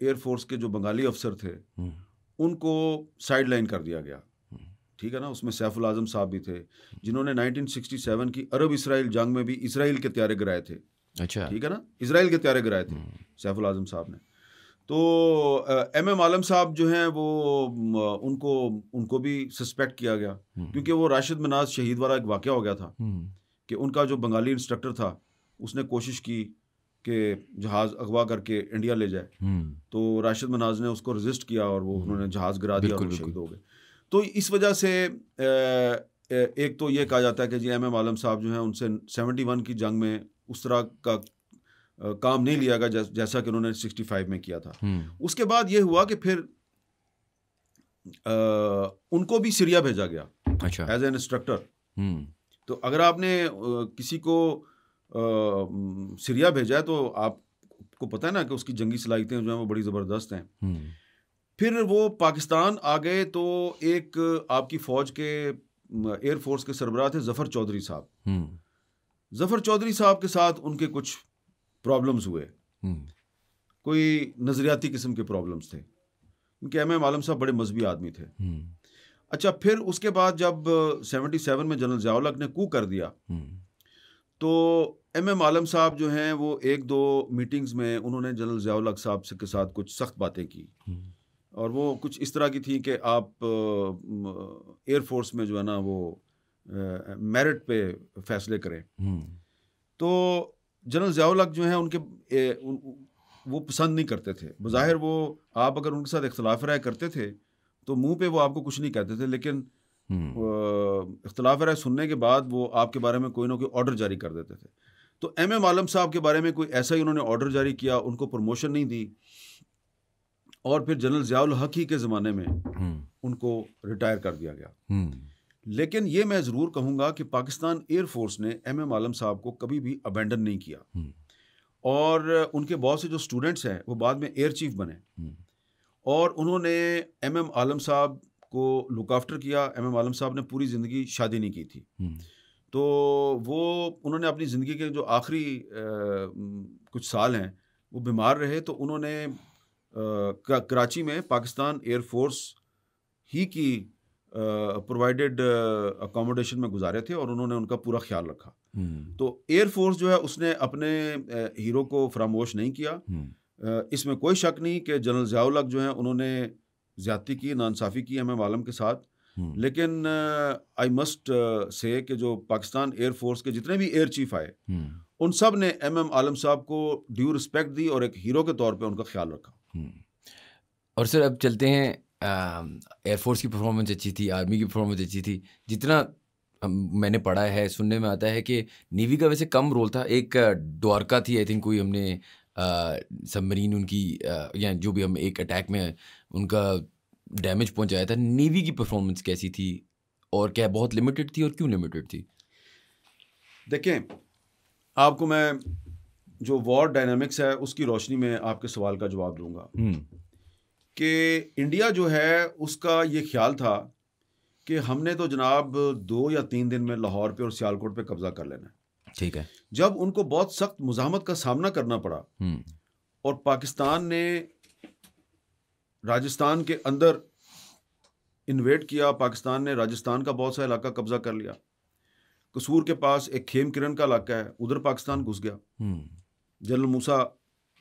एयरफोर्स के जो बंगाली अफसर थे हम्म। उनको साइड लाइन कर दिया गया हम्म। ठीक है ना उसमें सैफुल आजम साहब भी थे हम्म। जिन्होंने 1967 की अरब इसराइल जंग में भी इसराइल के त्यारे गिराए थे अच्छा ठीक है ना इसराइल के त्यारे गिराए थे सैफुल आजम साहब ने तो एम एम आलम साहब जो हैं वो उनको उनको भी सस्पेक्ट किया गया क्योंकि वो राशिद मनाज शहीद वाला एक वाक़ हो गया था कि उनका जो बंगाली इंस्ट्रक्टर था उसने कोशिश की कि जहाज अगवा करके इंडिया ले जाए हम्म। तो राशिद मनाज ने उसको रजिस्ट किया और वो हम्म। उन्होंने जहाज गिरा दिया और शहीद हो गए तो इस वजह से एक तो ये कहा जाता है कि जी एम एम आलम साहब जो हैं उनसे सेवेंटी वन की जंग में उस तरह का काम नहीं लिया गया जैसा कि उन्होंने सिक्सटी फाइव में किया था हम्म। उसके बाद ये हुआ कि फिर आ, उनको भी सीरिया भेजा गया अच्छा एज एन इंस्ट्रक्टर तो अगर आपने किसी को सीरिया भेजा है तो आपको पता है ना कि उसकी जंगी सलाहितें जो हैं वो बड़ी ज़बरदस्त हैं फिर वो पाकिस्तान आ गए तो एक आपकी फ़ौज के एयरफोर्स के सरबराह थे जफ़र चौधरी साहब जफ़र चौधरी साहब के साथ उनके कुछ प्रॉब्लम्स हुए कोई नज़रियाती किस्म के प्रॉब्लम्स थे उनके एम एम आलम साहब बड़े मजहबी आदमी थे अच्छा फिर उसके बाद जब सेवेंटी सेवन में जनरल जयालक ने कू कर दिया तो एम एम आलम साहब जो हैं वो एक दो मीटिंग्स में उन्होंने जनरल ज़ियाल साहब से के साथ कुछ सख्त बातें की हम्म। और वो कुछ इस तरह की थी कि आप एयरफोर्स में जो है ना वो मेरिट पे फैसले करें हम्म। तो जनरल ज़ियाल जो हैं उनके ए, उन, वो पसंद नहीं करते थे बज़ाहिर वो आप अगर उनके साथ इख्तलाफ राय करते थे तो मुंह पे वो आपको कुछ नहीं कहते थे लेकिन हम्म। इख्तलाफ राय सुनने के बाद वो आपके बारे में कोई ना कोई ऑर्डर जारी कर देते थे तो एम एम आलम साहब के बारे में कोई ऐसा ही उन्होंने ऑर्डर जारी किया उनको प्रमोशन नहीं दी और फिर जनरल जियाल हक ही के ज़माने में हम्म। उनको रिटायर कर दिया गया हम्म। लेकिन यह मैं ज़रूर कहूंगा कि पाकिस्तान एयरफोर्स ने एम एम आलम साहब को कभी भी अबेंडन नहीं किया और उनके बहुत से जो स्टूडेंट्स हैं वो बाद में एयर चीफ बने और उन्होंने एम एम आलम साहब को लुक आफ्टर किया एम एम आलम साहब ने पूरी ज़िंदगी शादी नहीं की थी हम्म। तो वो उन्होंने अपनी ज़िंदगी के जो आखिरी कुछ साल हैं वो बीमार रहे तो उन्होंने आ, कराची में पाकिस्तान एयरफोर्स ही की प्रोवाइडेड अकोमोडेशन में गुजारे थे और उन्होंने उनका पूरा ख्याल रखा हम्म। तो एयरफोर्स जो है उसने अपने हीरो को फरामोश नहीं किया हम्म। इसमें कोई शक नहीं कि जनरल जयालक जो हैं उन्होंने ज्यादती की नानसाफ़ी की एम आलम के साथ हम्म। लेकिन आई मस्ट से कि जो पाकिस्तान एयरफोर्स के जितने भी एयर चीफ आए हम्म। उन सब ने एम एम आलम साहब को ड्यू रिस्पेक्ट दी और एक हीरो के तौर पे उनका ख्याल रखा हम्म। और सर अब चलते हैं एयरफोर्स की परफॉर्मेंस अच्छी थी आर्मी की परफॉर्मेंस अच्छी थी जितना मैंने पढ़ा है सुनने में आता है कि नेवी का वैसे कम रोल था एक द्वारका थी आई थिंक कोई हमने सबमरीन उनकी या जो भी हम एक अटैक में उनका डैमेज पहुंचाया था नेवी की परफॉर्मेंस कैसी थी और क्या बहुत लिमिटेड थी और क्यों लिमिटेड थी देखें आपको मैं जो वॉर डायनामिक्स है उसकी रोशनी में आपके सवाल का जवाब दूंगा हम्म। कि इंडिया जो है उसका ये ख्याल था कि हमने तो जनाब दो या तीन दिन में लाहौर पे और सियालकोट पे कब्ज़ा कर लेना है ठीक है जब उनको बहुत सख्त मुजामत का सामना करना पड़ा हम्म। और पाकिस्तान ने राजस्थान के अंदर इन्वेट किया पाकिस्तान ने राजस्थान का बहुत सा इलाका कब्जा कर लिया कसूर के पास एक खेम किरण का इलाका है उधर पाकिस्तान घुस गया हम्म। जनरल मूसा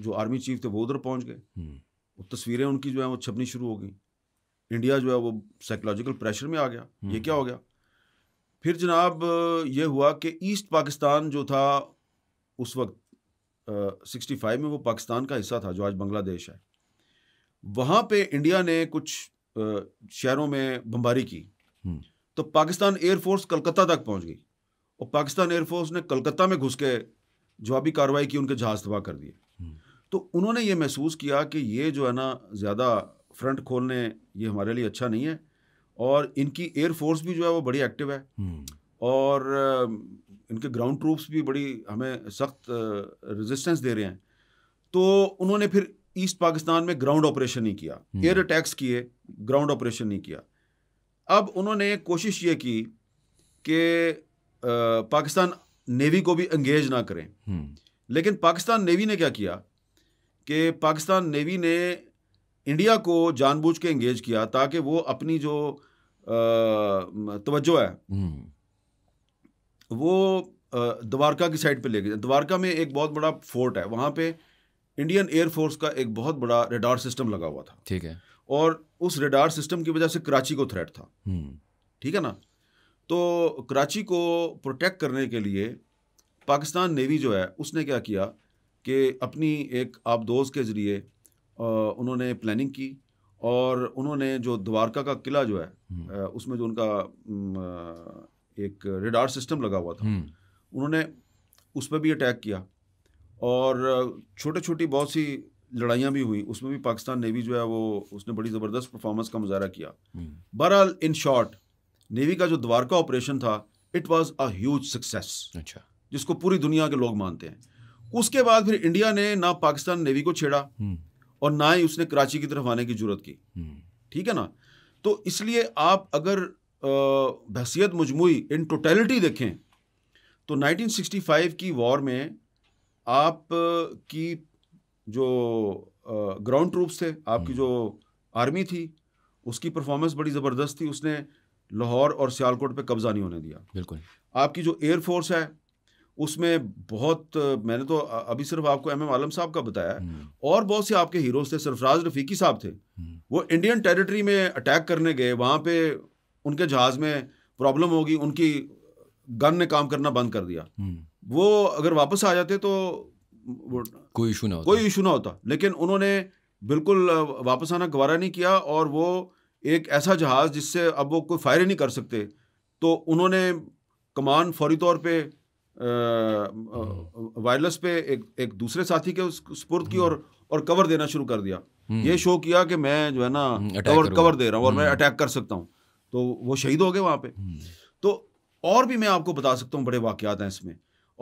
जो आर्मी चीफ थे वो उधर पहुंच गए हम्म। वो तस्वीरें उनकी जो है वो छपनी शुरू हो गई इंडिया जो है वो साइकोलॉजिकल प्रेशर में आ गया ये क्या हो गया फिर जनाब ये हुआ कि ईस्ट पाकिस्तान जो था उस वक्त सिक्सटी फाइव में वो पाकिस्तान का हिस्सा था जो आज बांग्लादेश है वहाँ पे इंडिया ने कुछ शहरों में बमबारी की हम्म। तो पाकिस्तान एयरफोर्स कलकत्ता तक पहुँच गई और पाकिस्तान एयरफोर्स ने कलकत्ता में घुस के जवाबी कार्रवाई की उनके जहाज तबाह कर दिए हम्म। तो उन्होंने ये महसूस किया कि ये जो है ना ज़्यादा फ्रंट खोलने ये हमारे लिए अच्छा नहीं है और इनकी एयरफोर्स भी जो है वो बड़ी एक्टिव है हम्म। और इनके ग्राउंड ट्रूप्स भी बड़ी हमें सख्त रेजिस्टेंस दे रहे हैं तो उन्होंने फिर ईस्ट पाकिस्तान में ग्राउंड ऑपरेशन नहीं किया एयर हम्म। अटैक्स किए ग्राउंड ऑपरेशन नहीं किया अब उन्होंने कोशिश ये की कि पाकिस्तान नेवी को भी एंगेज ना करें हम्म। लेकिन पाकिस्तान नेवी ने क्या किया कि पाकिस्तान नेवी ने इंडिया को जानबूझ के एंगेज किया ताकि वो अपनी जो तवज्जो है हम्म। वो द्वारका की साइड पे ले गए द्वारका में एक बहुत बड़ा फोर्ट है वहाँ पे इंडियन एयरफोर्स का एक बहुत बड़ा रेडार सिस्टम लगा हुआ था ठीक है और उस रेडार सिस्टम की वजह से कराची को थ्रेट था हम्म। ठीक है ना तो कराची को प्रोटेक्ट करने के लिए पाकिस्तान नेवी जो है उसने क्या किया कि अपनी एक आबदोज के ज़रिए उन्होंने प्लानिंग की और उन्होंने जो द्वारका का किला जो है हम्म। उसमें जो उनका एक रेडार सिस्टम लगा हुआ था हम्म। उन्होंने उस पर भी अटैक किया और छोटे छोटी बहुत सी लड़ाइयाँ भी हुई उसमें भी पाकिस्तान नेवी जो है वो उसने बड़ी ज़बरदस्त परफॉर्मेंस का मुजाहरा किया हम्म। बहरहाल इन शॉर्ट नेवी का जो द्वारका ऑपरेशन था it was a huge success अच्छा जिसको पूरी दुनिया के लोग मानते हैं उसके बाद फिर इंडिया ने ना पाकिस्तान नेवी को छेड़ा और ना ही उसने कराची की तरफ आने की जरूरत की हम्म। ठीक है ना तो इसलिए आप अगर बहसीत मजमू इन टोटलिटी देखें तो 1965 की वॉर में आप की जो ग्राउंड ट्रूप्स थे आपकी हम्म। जो आर्मी थी उसकी परफॉर्मेंस बड़ी ज़बरदस्त थी उसने लाहौर और सियालकोट पे कब्ज़ा नहीं होने दिया बिल्कुल आपकी जो एयरफोर्स है उसमें बहुत मैंने तो अभी सिर्फ आपको एम एम आलम साहब का बताया हम्म। और बहुत से आपके हीरोज थे सरफराज रफीकी साहब थे हम्म। वो इंडियन टेरिटरी में अटैक करने गए वहाँ पे उनके जहाज़ में प्रॉब्लम होगी उनकी गन ने काम करना बंद कर दिया हम्म। वो अगर वापस आ जाते तो कोई इशू ना होता कोई इशू ना होता लेकिन उन्होंने बिल्कुल वापस आना गवारा नहीं किया और वो एक ऐसा जहाज़ जिससे अब वो कोई फायर ही नहीं कर सकते तो उन्होंने कमान फौरी तौर पर वायरलेस हम्म। पे एक एक दूसरे साथी के उस की हम्म। और और कवर देना शुरू कर दिया ये शो हम्म। किया कि मैं जो है ना कवर कवर दे रहा हूँ और मैं अटैक कर सकता हूँ तो वो शहीद हो गए वहाँ पे तो और भी मैं आपको बता सकता हूँ बड़े वाक़ात हैं इसमें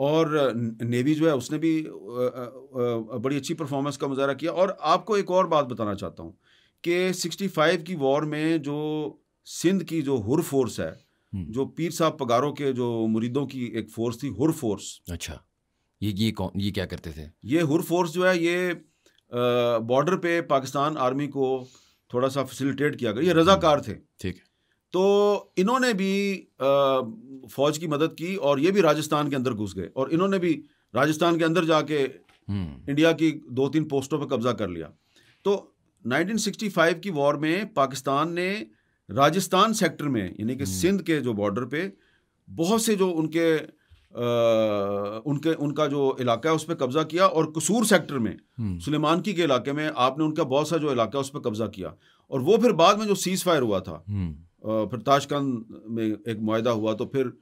और नेवी जो है उसने भी बड़ी अच्छी परफॉर्मेंस का मुजाहरा किया और आपको एक और बात बताना चाहता हूँ कि 65 की वॉर में जो सिंध की जो हुर फोर्स है हम्म। जो पीर साहब पगारों के जो मुरीदों की एक फोर्स थी हुर फोर्स अच्छा ये ये कौन ये क्या करते थे ये हुर फोर्स जो है ये बॉर्डर पे पाकिस्तान आर्मी को थोड़ा सा फैसिलिटेट किया गया ये हम्म। रजाकार थे ठीक तो इन्होंने भी फौज की मदद की और ये भी राजस्थान के अंदर घुस गए और इन्होंने भी राजस्थान के अंदर जाके हम्म। इंडिया की दो तीन पोस्टों पर कब्जा कर लिया तो 1965 की वॉर में पाकिस्तान ने राजस्थान सेक्टर में यानी कि हम्म। सिंध के जो बॉर्डर पे बहुत से जो उनके आ, उनके उनका जो इलाका है उस पर कब्जा किया और कसूर सेक्टर में हम्म। सुलेमान की के इलाके में आपने उनका बहुत सा जो इलाका है उस पर कब्जा किया और वो फिर बाद में जो सीज फायर हुआ था फिर हम्म। ताशकंद में एक माहा हुआ तो फिर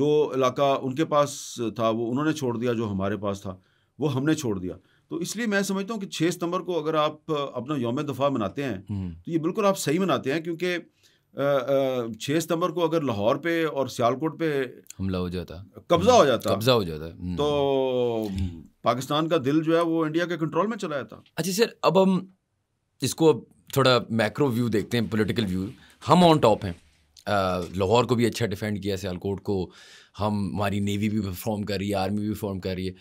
जो इलाका उनके पास था वो उन्होंने छोड़ दिया जो हमारे पास था वो हमने छोड़ दिया तो इसलिए मैं समझता हूँ कि छः सितंबर को अगर आप अपना योम दफ़ा मनाते हैं तो ये बिल्कुल आप सही मनाते हैं क्योंकि छः सितंबर को अगर लाहौर पे और सियालकोट पे हमला हो जाता कब्जा हो जाता कब्जा हो जाता हम्म। तो पाकिस्तान का दिल जो है वो इंडिया के कंट्रोल में चला जाता अच्छा सर अब हम इसको अब थोड़ा मैक्रो व्यू देखते हैं पॉलिटिकल व्यू हम ऑन टॉप हैं लाहौर को भी अच्छा डिफेंड किया सियालकोट को हम हमारी नेवी भी परफॉर्म कर रही है आर्मी भी परफॉर्म कर रही है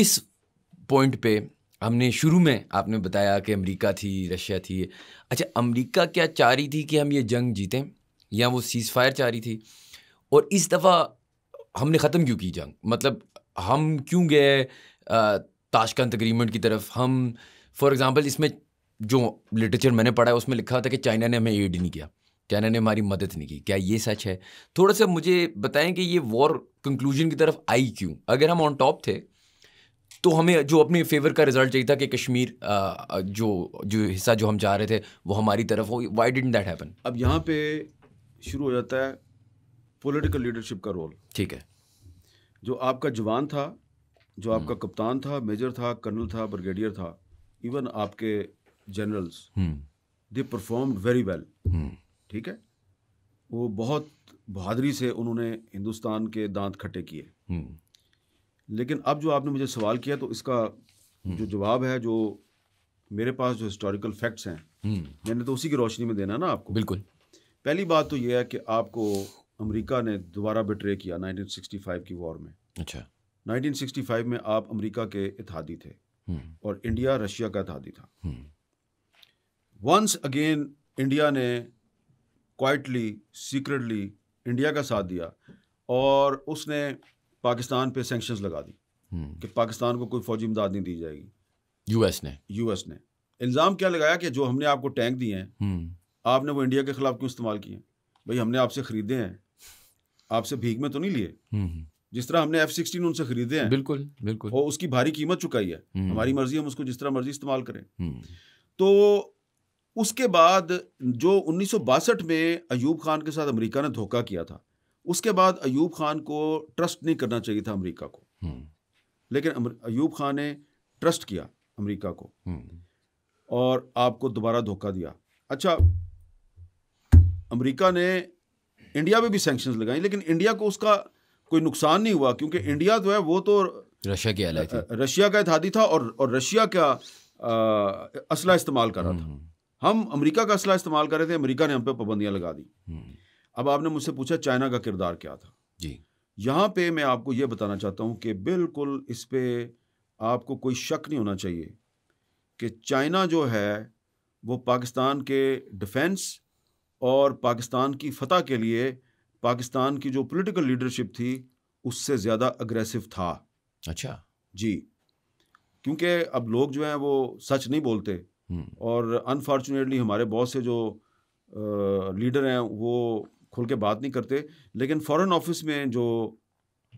इस पॉइंट पे हमने शुरू में आपने बताया कि अमेरिका थी रशिया थी अच्छा अमेरिका क्या चाह रही थी कि हम ये जंग जीतें या वो सीज़ फायर चाह रही थी और इस दफ़ा हमने ख़त्म क्यों की जंग मतलब हम क्यों गए ताशकंद अग्रीमेंट की तरफ हम फॉर एग्ज़ाम्पल इसमें जो लिटरेचर मैंने पढ़ा है उसमें लिखा था कि चाइना ने हमें एड नहीं किया चाइना ने हमारी मदद नहीं की क्या ये सच है थोड़ा सा मुझे बताएं कि ये वॉर कंक्लूजन की तरफ आई क्यों अगर हम ऑन टॉप थे तो हमें जो अपने फेवर का रिजल्ट चाहिए था कि कश्मीर जो जो हिस्सा जो हम चाह रहे थे वो हमारी तरफ हो वाई डिट दैट हैपन अब यहाँ पे शुरू हो जाता है पॉलिटिकल लीडरशिप का रोल ठीक है जो आपका जवान था जो हम्म। आपका कप्तान था मेजर था कर्नल था ब्रिगेडियर था इवन आपके generals they perform very well ठीक है वो बहुत बहादरी से उन्होंने हिंदुस्तान के दांत खट्टे किए हम्म। लेकिन अब जो आपने मुझे सवाल किया तो इसका हम्म। जो जवाब है जो मेरे पास जो हिस्टोरिकल फैक्ट्स हैं हम्म। मैंने तो उसी की रोशनी में देना ना आपको बिल्कुल पहली बात तो यह है कि आपको अमेरिका ने दोबारा बिट्रे किया 1965 की वॉर में अच्छा 1965 में आप अमेरिका के इतिहादी थे हम्म। और इंडिया रशिया का इतिहादी था वंस अगेन इंडिया ने क्वाइटली सीक्रेटली इंडिया का साथ दिया और उसने पाकिस्तान पे सेंक्शन लगा दी हम्म। कि पाकिस्तान को कोई फौजी इमदाद नहीं दी जाएगी यूएस ने यूएस ने इल्ज़ाम क्या लगाया कि जो हमने आपको टैंक दिए हैं हम्म। आपने वो इंडिया के खिलाफ क्यों इस्तेमाल किए भाई हमने आपसे खरीदे हैं आपसे भीख में तो नहीं लिए हम्म। जिस तरह हमने एफ सिक्सटीन उनसे खरीदे हैं बिल्कुल बिल्कुल और उसकी भारी कीमत चुकाई है हमारी मर्जी हम उसको जिस तरह मर्जी इस्तेमाल करें तो उसके बाद जो उन्नीस में अयूब खान के साथ अमरीका ने धोखा किया था उसके बाद अयूब खान को ट्रस्ट नहीं करना चाहिए था अमेरिका को हम्म। लेकिन अयूब खान ने ट्रस्ट किया अमेरिका को हम्म। और आपको दोबारा धोखा दिया अच्छा अमेरिका ने इंडिया पे भी सेंक्शन लगाई लेकिन इंडिया को उसका कोई नुकसान नहीं हुआ क्योंकि इंडिया जो है वो तो रशिया की अलग थी रशिया का इतिहादी था और और रशिया का असला इस्तेमाल कर रहा था हम्म। हम अमेरिका का असला इस्तेमाल कर रहे थे अमेरिका ने हम पे पाबंदियां लगा दी अब आपने मुझसे पूछा चाइना का किरदार क्या था जी यहाँ पे मैं आपको ये बताना चाहता हूँ कि बिल्कुल इस पर आपको कोई शक नहीं होना चाहिए कि चाइना जो है वो पाकिस्तान के डिफेंस और पाकिस्तान की फतह के लिए पाकिस्तान की जो पॉलिटिकल लीडरशिप थी उससे ज़्यादा अग्रेसिव था अच्छा जी क्योंकि अब लोग जो हैं वो सच नहीं बोलते हम्म। और अनफॉर्चुनेटली हमारे बहुत से जो आ, लीडर हैं वो खुल के बात नहीं करते लेकिन फॉरेन ऑफिस में जो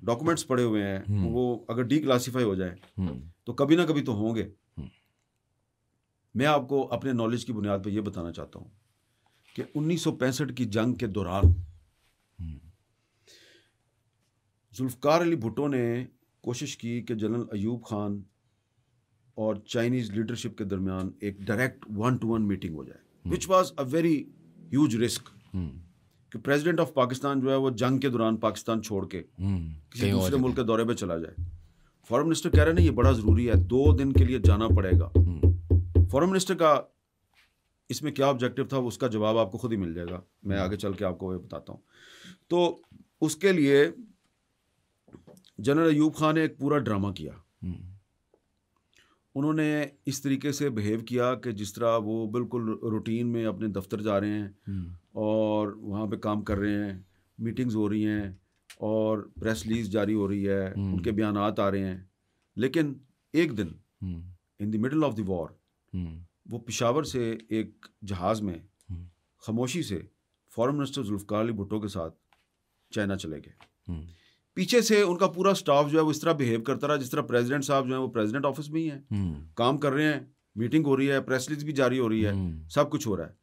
डॉक्यूमेंट्स पड़े हुए हैं हम्म। वो अगर डी क्लासीफाई हो जाए हम्म। तो कभी ना कभी तो होंगे हम्म। मैं आपको अपने नॉलेज की बुनियाद पर यह बताना चाहता हूं कि 1965 की जंग के दौरान जुल्फकार अली भुट्टो ने कोशिश की कि जनरल अयूब खान और चाइनीज़ लीडरशिप के दरमियान एक direct one to one meeting हो जाए which was a very huge risk कि प्रेसिडेंट ऑफ पाकिस्तान जो है वो जंग के दौरान पाकिस्तान छोड़ के हम्म, किसी दूसरे मुल्क के दौरे पर चला जाए फॉरन मिनिस्टर कह रहे ना ये बड़ा ज़रूरी है दो दिन के लिए जाना पड़ेगा फॉरन हम्म। मिनिस्टर का इसमें क्या ऑब्जेक्टिव था उसका जवाब आपको खुद ही मिल जाएगा मैं आगे चल के आपको बताता हूँ तो उसके लिए जनरल अयूब खान ने एक पूरा ड्रामा किया हम्म। उन्होंने इस तरीके से बिहेव किया कि जिस तरह वो बिल्कुल रूटीन में अपने दफ्तर जा रहे हैं और वहाँ पे काम कर रहे हैं मीटिंग्स हो रही हैं और प्रेस लीज जारी हो रही है हम्म। उनके बयान आ रहे हैं लेकिन एक दिन in the middle of the war वो पिशावर से एक जहाज़ में हम्म। खामोशी से फॉरेन मिनिस्टर जुल्फ़ार अली भुट्टो के साथ चाइना चले गए हम्म। पीछे से उनका पूरा स्टाफ जो है वो इस तरह बिहेव करता रहा जिस तरह प्रेसिडेंट साहब जो है वो प्रेसिडेंट ऑफिस में ही हैं काम कर रहे हैं मीटिंग हो रही है प्रेस लीज भी जारी हो रही है सब कुछ हो रहा है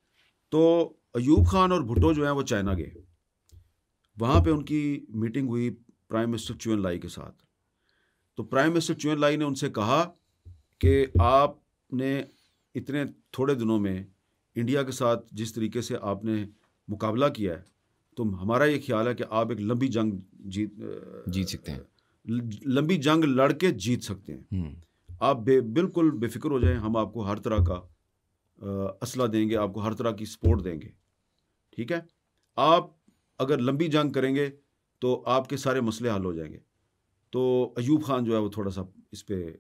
तो अयूब खान और भुट्टो जो हैं वो चाइना गए वहाँ पे उनकी मीटिंग हुई प्राइम मिनिस्टर चुन लाई के साथ तो प्राइम मिनिस्टर चुन लाई ने उनसे कहा कि आपने इतने थोड़े दिनों में इंडिया के साथ जिस तरीके से आपने मुकाबला किया है तो हमारा ये ख्याल है कि आप एक लंबी जंग जीत जीत सकते हैं लंबी जंग लड़ के जीत सकते हैं हम्म। आप बे बिल्कुल बेफिक्र हो जाएं हम आपको हर तरह का असला देंगे आपको हर तरह की सपोर्ट देंगे ठीक है आप अगर लंबी जंग करेंगे तो आपके सारे मसले हल हो जाएंगे तो अयूब खान जो है वो थोड़ा सा इस पर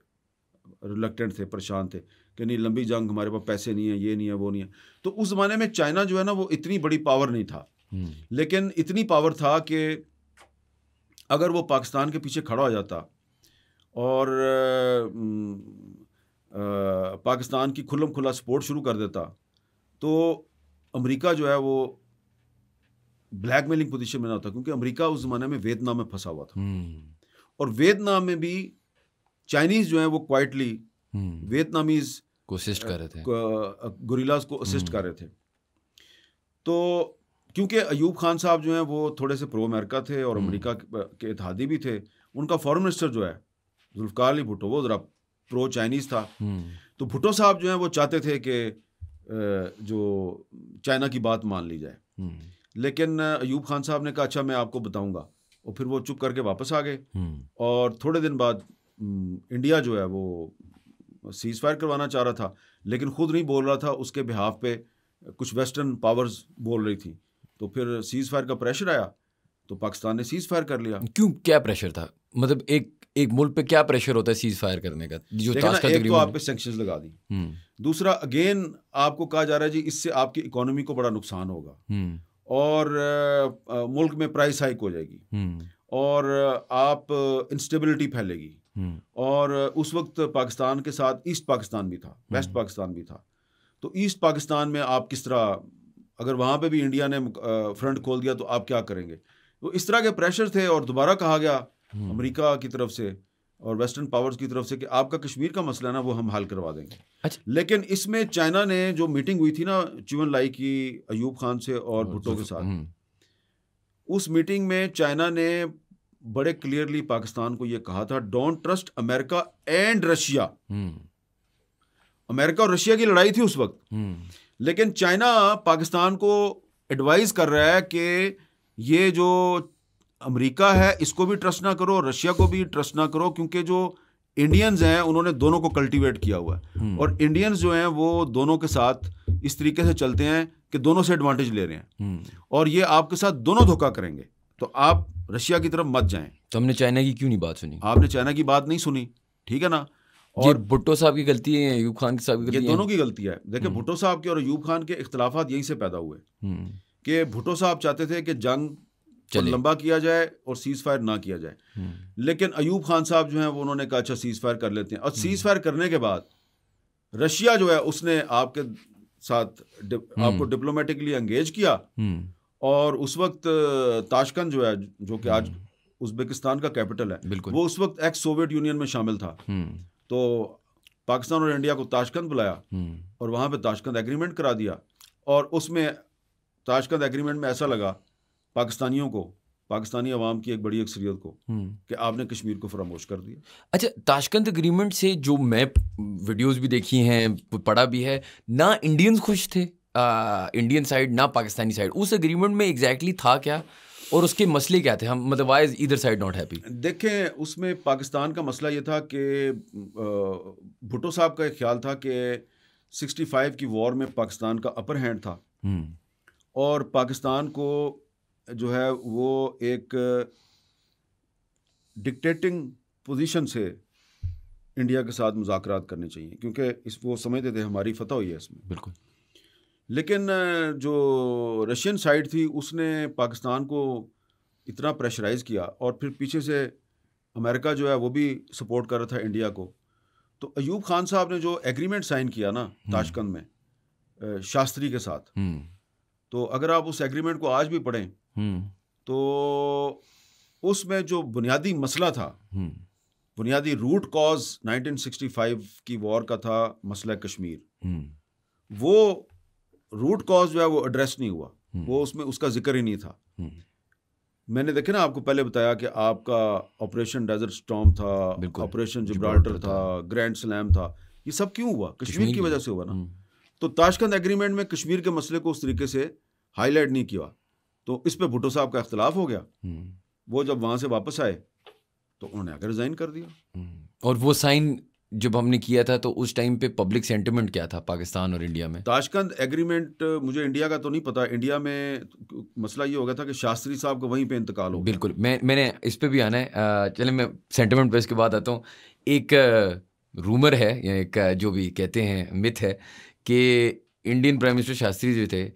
रिलकटेंट थे परेशान थे कि नहीं लंबी जंग हमारे पास पैसे नहीं है ये नहीं है वो नहीं है तो उस ज़माने में चाइना जो है ना वो इतनी बड़ी पावर नहीं था हम्म। लेकिन इतनी पावर था कि अगर वो पाकिस्तान के पीछे खड़ा हो जाता और पाकिस्तान की खुलम खुला सपोर्ट शुरू कर देता तो अमेरिका जो है वो ब्लैक मेलिंग पोजिशन में ना होता क्योंकि अमेरिका उस ज़माने में वियतनाम में फंसा हुआ था हम्म। और वियतनाम में भी चाइनीज़ जो है वो क्वाइटली हम्म। वियतनामीज को असिस्ट कर रहे थे गोरिल्लाज को असिस्ट हम्म। कर रहे थे तो क्योंकि अयूब खान साहब जो हैं वो थोड़े से प्रो अमेरिका थे और अमेरिका के इतिहादी भी थे उनका फॉरन मिनिस्टर जो है जुल्फकार अली भुट्टो वो ज़रा प्रो चाइनीज़ था हम्म। तो भुट्टो साहब जो हैं वो चाहते थे कि जो चाइना की बात मान ली जाए हम्म। लेकिन अयूब खान साहब ने कहा अच्छा मैं आपको बताऊंगा और फिर वो चुप करके वापस आ गए हम्म। और थोड़े दिन बाद इंडिया जो है वो सीज फायर करवाना चाह रहा था लेकिन खुद नहीं बोल रहा था उसके बिहाफ पे कुछ वेस्टर्न पावर्स बोल रही थी तो फिर सीज फायर का प्रेशर आया तो पाकिस्तान ने सीज फायर कर लिया क्यों क्या प्रेशर था मतलब एक एक मुल्क पे क्या प्रेशर होता है सीज फायर करने का जो एक तो आप पे सेंक्शन लगा दी हम्म। दूसरा अगेन आपको कहा जा रहा है जी इससे आपकी इकोनॉमी को बड़ा नुकसान होगा हम्म। और आ, मुल्क में प्राइस हाइक हो जाएगी हम्म। और आप इंस्टेबिलिटी फैलेगी और उस वक्त पाकिस्तान के साथ ईस्ट पाकिस्तान भी था वेस्ट पाकिस्तान भी था तो ईस्ट पाकिस्तान में आप किस तरह अगर वहाँ पे भी इंडिया ने फ्रंट खोल दिया तो आप क्या करेंगे तो इस तरह के प्रेशर थे और दोबारा कहा गया हम्म। अमेरिका की तरफ से और वेस्टर्न पावर्स की तरफ से कि आपका कश्मीर का मसला ना वो हम हल करवा देंगे अच्छा लेकिन इसमें चाइना ने जो मीटिंग हुई थी ना चिवन लाई की अयूब खान से और हाँ, भुट्टो के साथ हम्म। उस मीटिंग में चाइना ने बड़े क्लियरली पाकिस्तान को यह कहा था don't trust America and Russia America और रशिया की लड़ाई थी उस वक्त हम्म। लेकिन चाइना पाकिस्तान को एडवाइज कर रहा है कि ये जो अमेरिका है इसको भी ट्रस्ट ना करो रशिया को भी ट्रस्ट ना करो क्योंकि जो इंडियंस हैं उन्होंने दोनों को कल्टीवेट किया हुआ है हम्म। और इंडियंस जो हैं वो दोनों के साथ इस तरीके से चलते हैं कि दोनों से एडवांटेज ले रहे हैं हम्म। और ये आपके साथ दोनों धोखा करेंगे तो आप रशिया की तरफ मत जाएं तो हमने चाइना की क्यों नहीं बात सुनी आपने चाइना की बात नहीं सुनी ठीक है ना और भुट्टो साहब की गलती है यूब खान की साहब की गलती ये दोनों की गलती है देखिए हम्म। भुट्टो साहब के और यूब खान के इख्तलाफात यहीं से पैदा हुए कि भुट्टो साहब चाहते थे कि जंग और लंबा किया जाए और सीज़ फायर ना किया जाए हम्म। लेकिन अयूब खान साहब जो है वो उन्होंने कहा अच्छा सीज़ फायर कर लेते हैं और सीज़ हम्म। फायर करने के बाद रशिया जो है उसने आपके साथ हम्म। आपको डिप्लोमेटिकली एंगेज किया और उस वक्त ताशकंद जो है जो कि आज उज्बेकिस्तान का कैपिटल है वो उस वक्त एक्स सोवियत यूनियन में शामिल था तो पाकिस्तान और इंडिया को ताशकंद बुलाया और वहां पे ताशकंद एग्रीमेंट करा दिया और उसमें ताशकंद एग्रीमेंट में ऐसा लगा पाकिस्तानियों को पाकिस्तानी अवाम की एक बड़ी अक्सरियत को हम्म। कि आपने कश्मीर को फरामोश कर दिया अच्छा ताशकंद अग्रीमेंट से जो मैं वीडियोस भी देखी हैं पढ़ा भी है ना इंडियंस खुश थे आ, इंडियन साइड ना पाकिस्तानी साइड उस अग्रीमेंट में एग्जैक्टली exactly था क्या और उसके मसले क्या थे हम मतलब वाइज इधर साइड नॉट हैप्पी देखें उसमें पाकिस्तान का मसला ये था कि भुटो साहब का एक ख्याल था कि 65 की वॉर में पाकिस्तान का अपर हैंड था हम्म। और पाकिस्तान को जो है वो एक डिक्टेटिंग पोजीशन से इंडिया के साथ मुजाकर करने चाहिए क्योंकि इस वो समझते थे हमारी फतह हुई है इसमें बिल्कुल लेकिन जो रशियन साइड थी उसने पाकिस्तान को इतना प्रेशराइज़ किया और फिर पीछे से अमेरिका जो है वो भी सपोर्ट कर रहा था इंडिया को तो अयूब खान साहब ने जो एग्रीमेंट साइन किया ना हम्म। ताशकंद में शास्त्री के साथ हम्म। तो अगर आप उस एग्रीमेंट को आज भी पढ़ें हम्म। तो उसमें जो बुनियादी मसला था हम्म। बुनियादी रूट कॉज 1965 की वॉर का था मसला कश्मीर हम्म। वो रूट कॉज जो है वो एड्रेस नहीं हुआ वो उसमें उसका जिक्र ही नहीं था मैंने देखे ना आपको पहले बताया कि आपका ऑपरेशन डेजर्ट स्टॉम था ऑपरेशन जिब्राल्टर था, था ग्रैंड स्लैम था ये सब क्यों हुआ कश्मीर की वजह से हुआ ना तो ताशकंद एग्रीमेंट में कश्मीर के मसले को उस तरीके से हाईलाइट नहीं किया तो इस पर भुट्टो साहब का अख्तिलाफ हो गया हम्म। वो जब वहाँ से वापस आए तो उन्होंने आकर रिजाइन कर दिया हम्म। और वो साइन जब हमने किया था तो उस टाइम पे पब्लिक सेंटिमेंट क्या था पाकिस्तान और इंडिया में ताशकंद एग्रीमेंट मुझे इंडिया का तो नहीं पता इंडिया में मसला ये हो गया था कि शास्त्री साहब का वहीं पे इंतकाल हो बिल्कुल मैं मैंने इस पर भी आना है चले मैं सेंटिमेंट पे इसके बाद आता हूँ एक रूमर है या एक जो भी कहते हैं मिथ है कि इंडियन प्राइम मिनिस्टर शास्त्री जो थे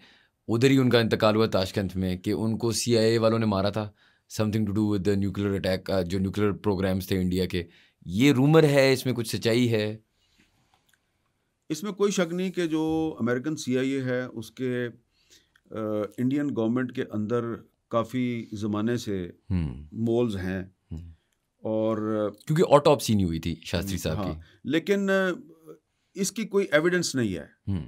उधर ही उनका इंतकाल हुआ ताशकंद में कि उनको सी वालों ने मारा था something to do with nuclear attack जो न्यूक्लियर प्रोग्राम्स थे इंडिया के ये रूमर है इसमें कुछ सच्चाई है इसमें कोई शक नहीं कि जो अमेरिकन सी है उसके इंडियन uh, गवर्नमेंट के अंदर काफ़ी ज़माने से मोल्स हम्म। हैं हम्म। और uh, क्योंकि ऑटोपसी नहीं हुई थी शास्त्री साहब हाँ, की लेकिन uh, इसकी कोई एविडेंस नहीं है हम्म।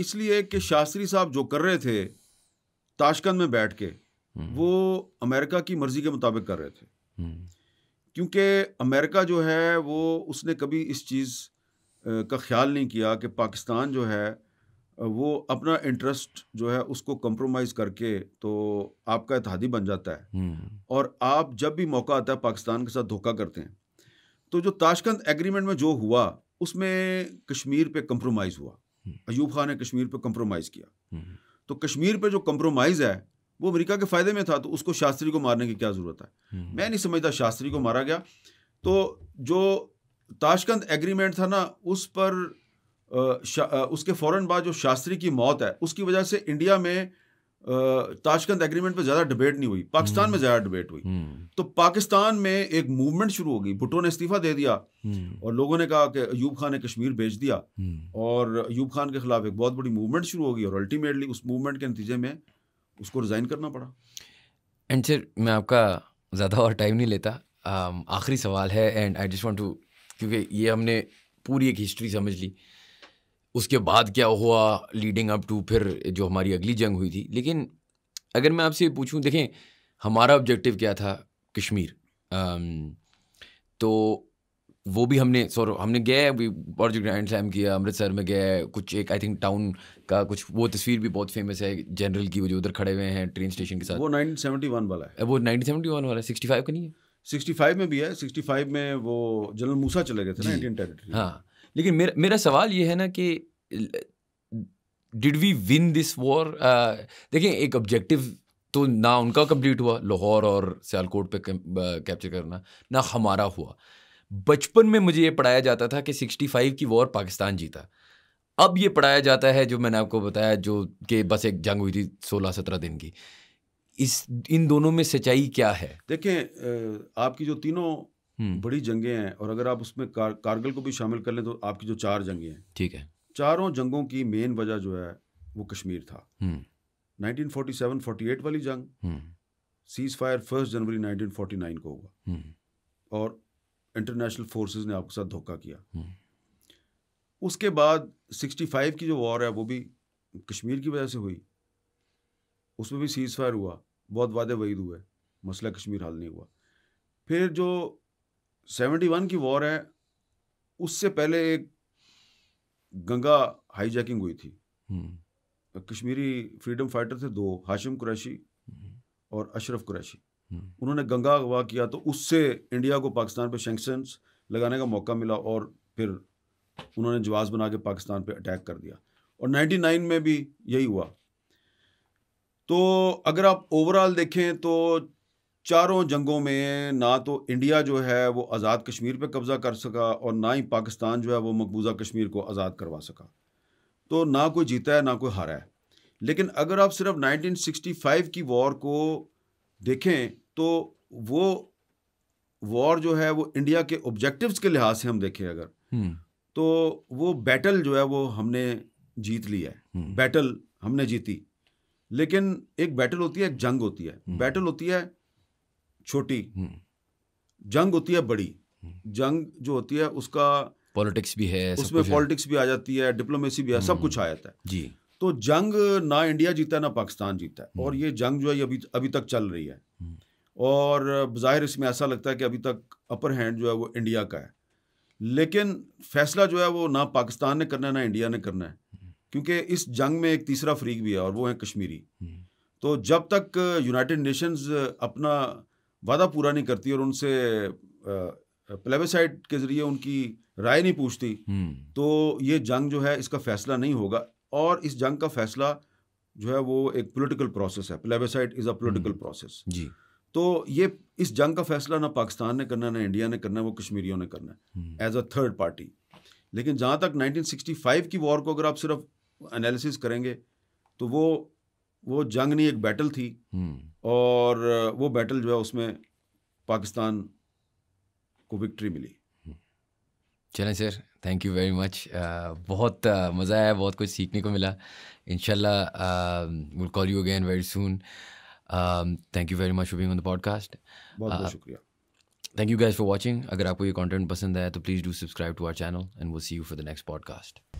इसलिए कि शास्त्री साहब जो कर रहे थे ताशकंद में बैठ के हम्म। वो अमेरिका की मर्जी के मुताबिक कर रहे थे हम्म। क्योंकि अमेरिका जो है वो उसने कभी इस चीज़ का ख्याल नहीं किया कि पाकिस्तान जो है वो अपना इंटरेस्ट जो है उसको कंप्रोमाइज़ करके तो आपका इतिहादी बन जाता है और आप जब भी मौका आता है पाकिस्तान के साथ धोखा करते हैं तो जो ताशकंद एग्रीमेंट में जो हुआ उसमें कश्मीर पे कंप्रोमाइज़ हुआ हम्म। अयूब खान ने कश्मीर पे कंप्रोमाइज़ किया हम्म। तो कश्मीर पे जो कंप्रोमाइज़ है वो अमेरिका के फ़ायदे में था तो उसको शास्त्री को मारने की क्या ज़रूरत है हम्म। मैं नहीं समझता शास्त्री को मारा गया तो जो ताशकंद एग्रीमेंट था ना उस पर आ, आ, उसके फौरन बाद जो शास्त्री की मौत है उसकी वजह से इंडिया में ताशकंद एग्रीमेंट पे ज्यादा डिबेट नहीं हुई पाकिस्तान हम्म। में ज्यादा डिबेट हुई हम्म। तो पाकिस्तान में एक मूवमेंट शुरू हो गई भुट्टो ने इस्तीफा दे दिया हम्म। और लोगों ने कहा कि अयूब खान ने कश्मीर भेज दिया और अयूब खान के खिलाफ एक बहुत बड़ी मूवमेंट शुरू हो गई और अल्टीमेटली उस मूवमेंट के नतीजे में उसको रिजाइन करना पड़ा एंड सर मैं आपका ज़्यादा और टाइम नहीं लेता आखिरी सवाल है and I just want to क्योंकि ये हमने पूरी एक हिस्ट्री समझ ली उसके बाद क्या हुआ लीडिंग अप टू फिर जो हमारी अगली जंग हुई थी लेकिन अगर मैं आपसे पूछूं देखें हमारा ऑब्जेक्टिव क्या था कश्मीर आम, तो वो भी हमने सॉरी हमने गए अभी और जो ग्रैंड स्लैम किया अमृतसर में गए कुछ एक आई थिंक टाउन का कुछ वो तस्वीर भी बहुत फेमस है जनरल की वो जो उधर खड़े हुए हैं ट्रेन स्टेशन के साथ वो 1971 वाला है वो 1971 वाला है फाइव का नहीं है 65 में भी है 65 में वो जनरल मूसा चले गए थे ना इंडियन टेरिटरी हाँ लेकिन मेरा मेरा सवाल ये है ना कि did we win this war देखें एक ऑब्जेक्टिव तो ना उनका कंप्लीट हुआ लाहौर और सियालकोट पे कैप्चर करना ना हमारा हुआ बचपन में मुझे ये पढ़ाया जाता था कि 65 की वॉर पाकिस्तान जीता अब ये पढ़ाया जाता है जो मैंने आपको बताया जो कि बस एक जंग हुई थी 16-17 दिन की इस इन दोनों में सच्चाई क्या है देखें आपकी जो तीनों हम्म। बड़ी जंगें हैं और अगर आप उसमें कार, कारगिल को भी शामिल कर लें तो आपकी जो चार जंगें हैं ठीक है चारों जंगों की मेन वजह जो है वो कश्मीर था 1947-48 हम्म। वाली जंग हम्म। सीज फायर फर्स्ट जनवरी 1949 को हुआ और इंटरनेशनल फोर्सेस ने आपके साथ धोखा किया उसके बाद 65 की जो वॉर है वो भी कश्मीर की वजह से हुई उसमें भी सीज फायर हुआ बहुत वादे वहीद हुए मसला कश्मीर हल नहीं हुआ फिर जो सेवेंटी वन की वॉर है उससे पहले एक गंगा हाईजैकिंग हुई थी हम्म। कश्मीरी फ्रीडम फाइटर थे दो हाशिम कुरैशी हम्म। और अशरफ कुरैशी हम्म। उन्होंने गंगा अगवा किया तो उससे इंडिया को पाकिस्तान पर शेंशन लगाने का मौका मिला और फिर उन्होंने जवाब बना के पाकिस्तान पर अटैक कर दिया और 99 में भी यही हुआ तो अगर आप ओवरऑल देखें तो चारों जंगों में ना तो इंडिया जो है वो आज़ाद कश्मीर पे कब्ज़ा कर सका और ना ही पाकिस्तान जो है वो मकबूजा कश्मीर को आज़ाद करवा सका तो ना कोई जीता है ना कोई हारा है लेकिन अगर आप सिर्फ 1965 की वॉर को देखें तो वो वॉर जो है वो इंडिया के ऑब्जेक्टिव्स के लिहाज से हम देखें अगर हम्म। तो वो बैटल जो है वो हमने जीत ली है हम्म। बैटल हमने जीती लेकिन एक बैटल होती है एक जंग होती है हम्म। बैटल होती है छोटी हम्म। जंग होती है बड़ी हम्म। जंग जो होती है उसका पॉलिटिक्स भी है उसमें पॉलिटिक्स भी आ जाती है डिप्लोमेसी भी है सब हम्म। कुछ आ जाता है जी तो जंग ना इंडिया जीता है ना पाकिस्तान जीता है और ये जंग जो है अभी अभी तक चल रही है और बाहिर इसमें ऐसा लगता है कि अभी तक अपर हैंड जो है वो इंडिया का है लेकिन फैसला जो है वो ना पाकिस्तान ने करना है ना इंडिया ने करना है क्योंकि इस जंग में एक तीसरा फरीक भी है और वो है कश्मीरी तो जब तक यूनाइटेड नेशंस अपना वादा पूरा नहीं करती और उनसे प्लेबेसाइड के जरिए उनकी राय नहीं पूछती हम्म। तो ये जंग जो है इसका फैसला नहीं होगा और इस जंग का फैसला जो है वो एक पॉलिटिकल प्रोसेस है plebiscite is a political process जी तो ये इस जंग का फैसला ना पाकिस्तान ने करना ना इंडिया ने करना वो कश्मीरियों ने करना है एज अ थर्ड पार्टी लेकिन जहाँ तक 1965 की वॉर को अगर आप सिर्फ एनालिसिस करेंगे तो वो वो जंग नहीं एक बैटल थी हम्म। और वो बैटल जो है उसमें पाकिस्तान को विक्ट्री मिली चलें sir thank you very much बहुत uh, मज़ा आया बहुत कुछ सीखने को मिला in will call you again very soon thank you very much for on the podcast बहुत बहुत uh, शुक्रिया thank you guys for watching अगर आपको ये कॉन्टेंट पसंद आया तो please do subscribe to our channel and we'll see you for the next podcast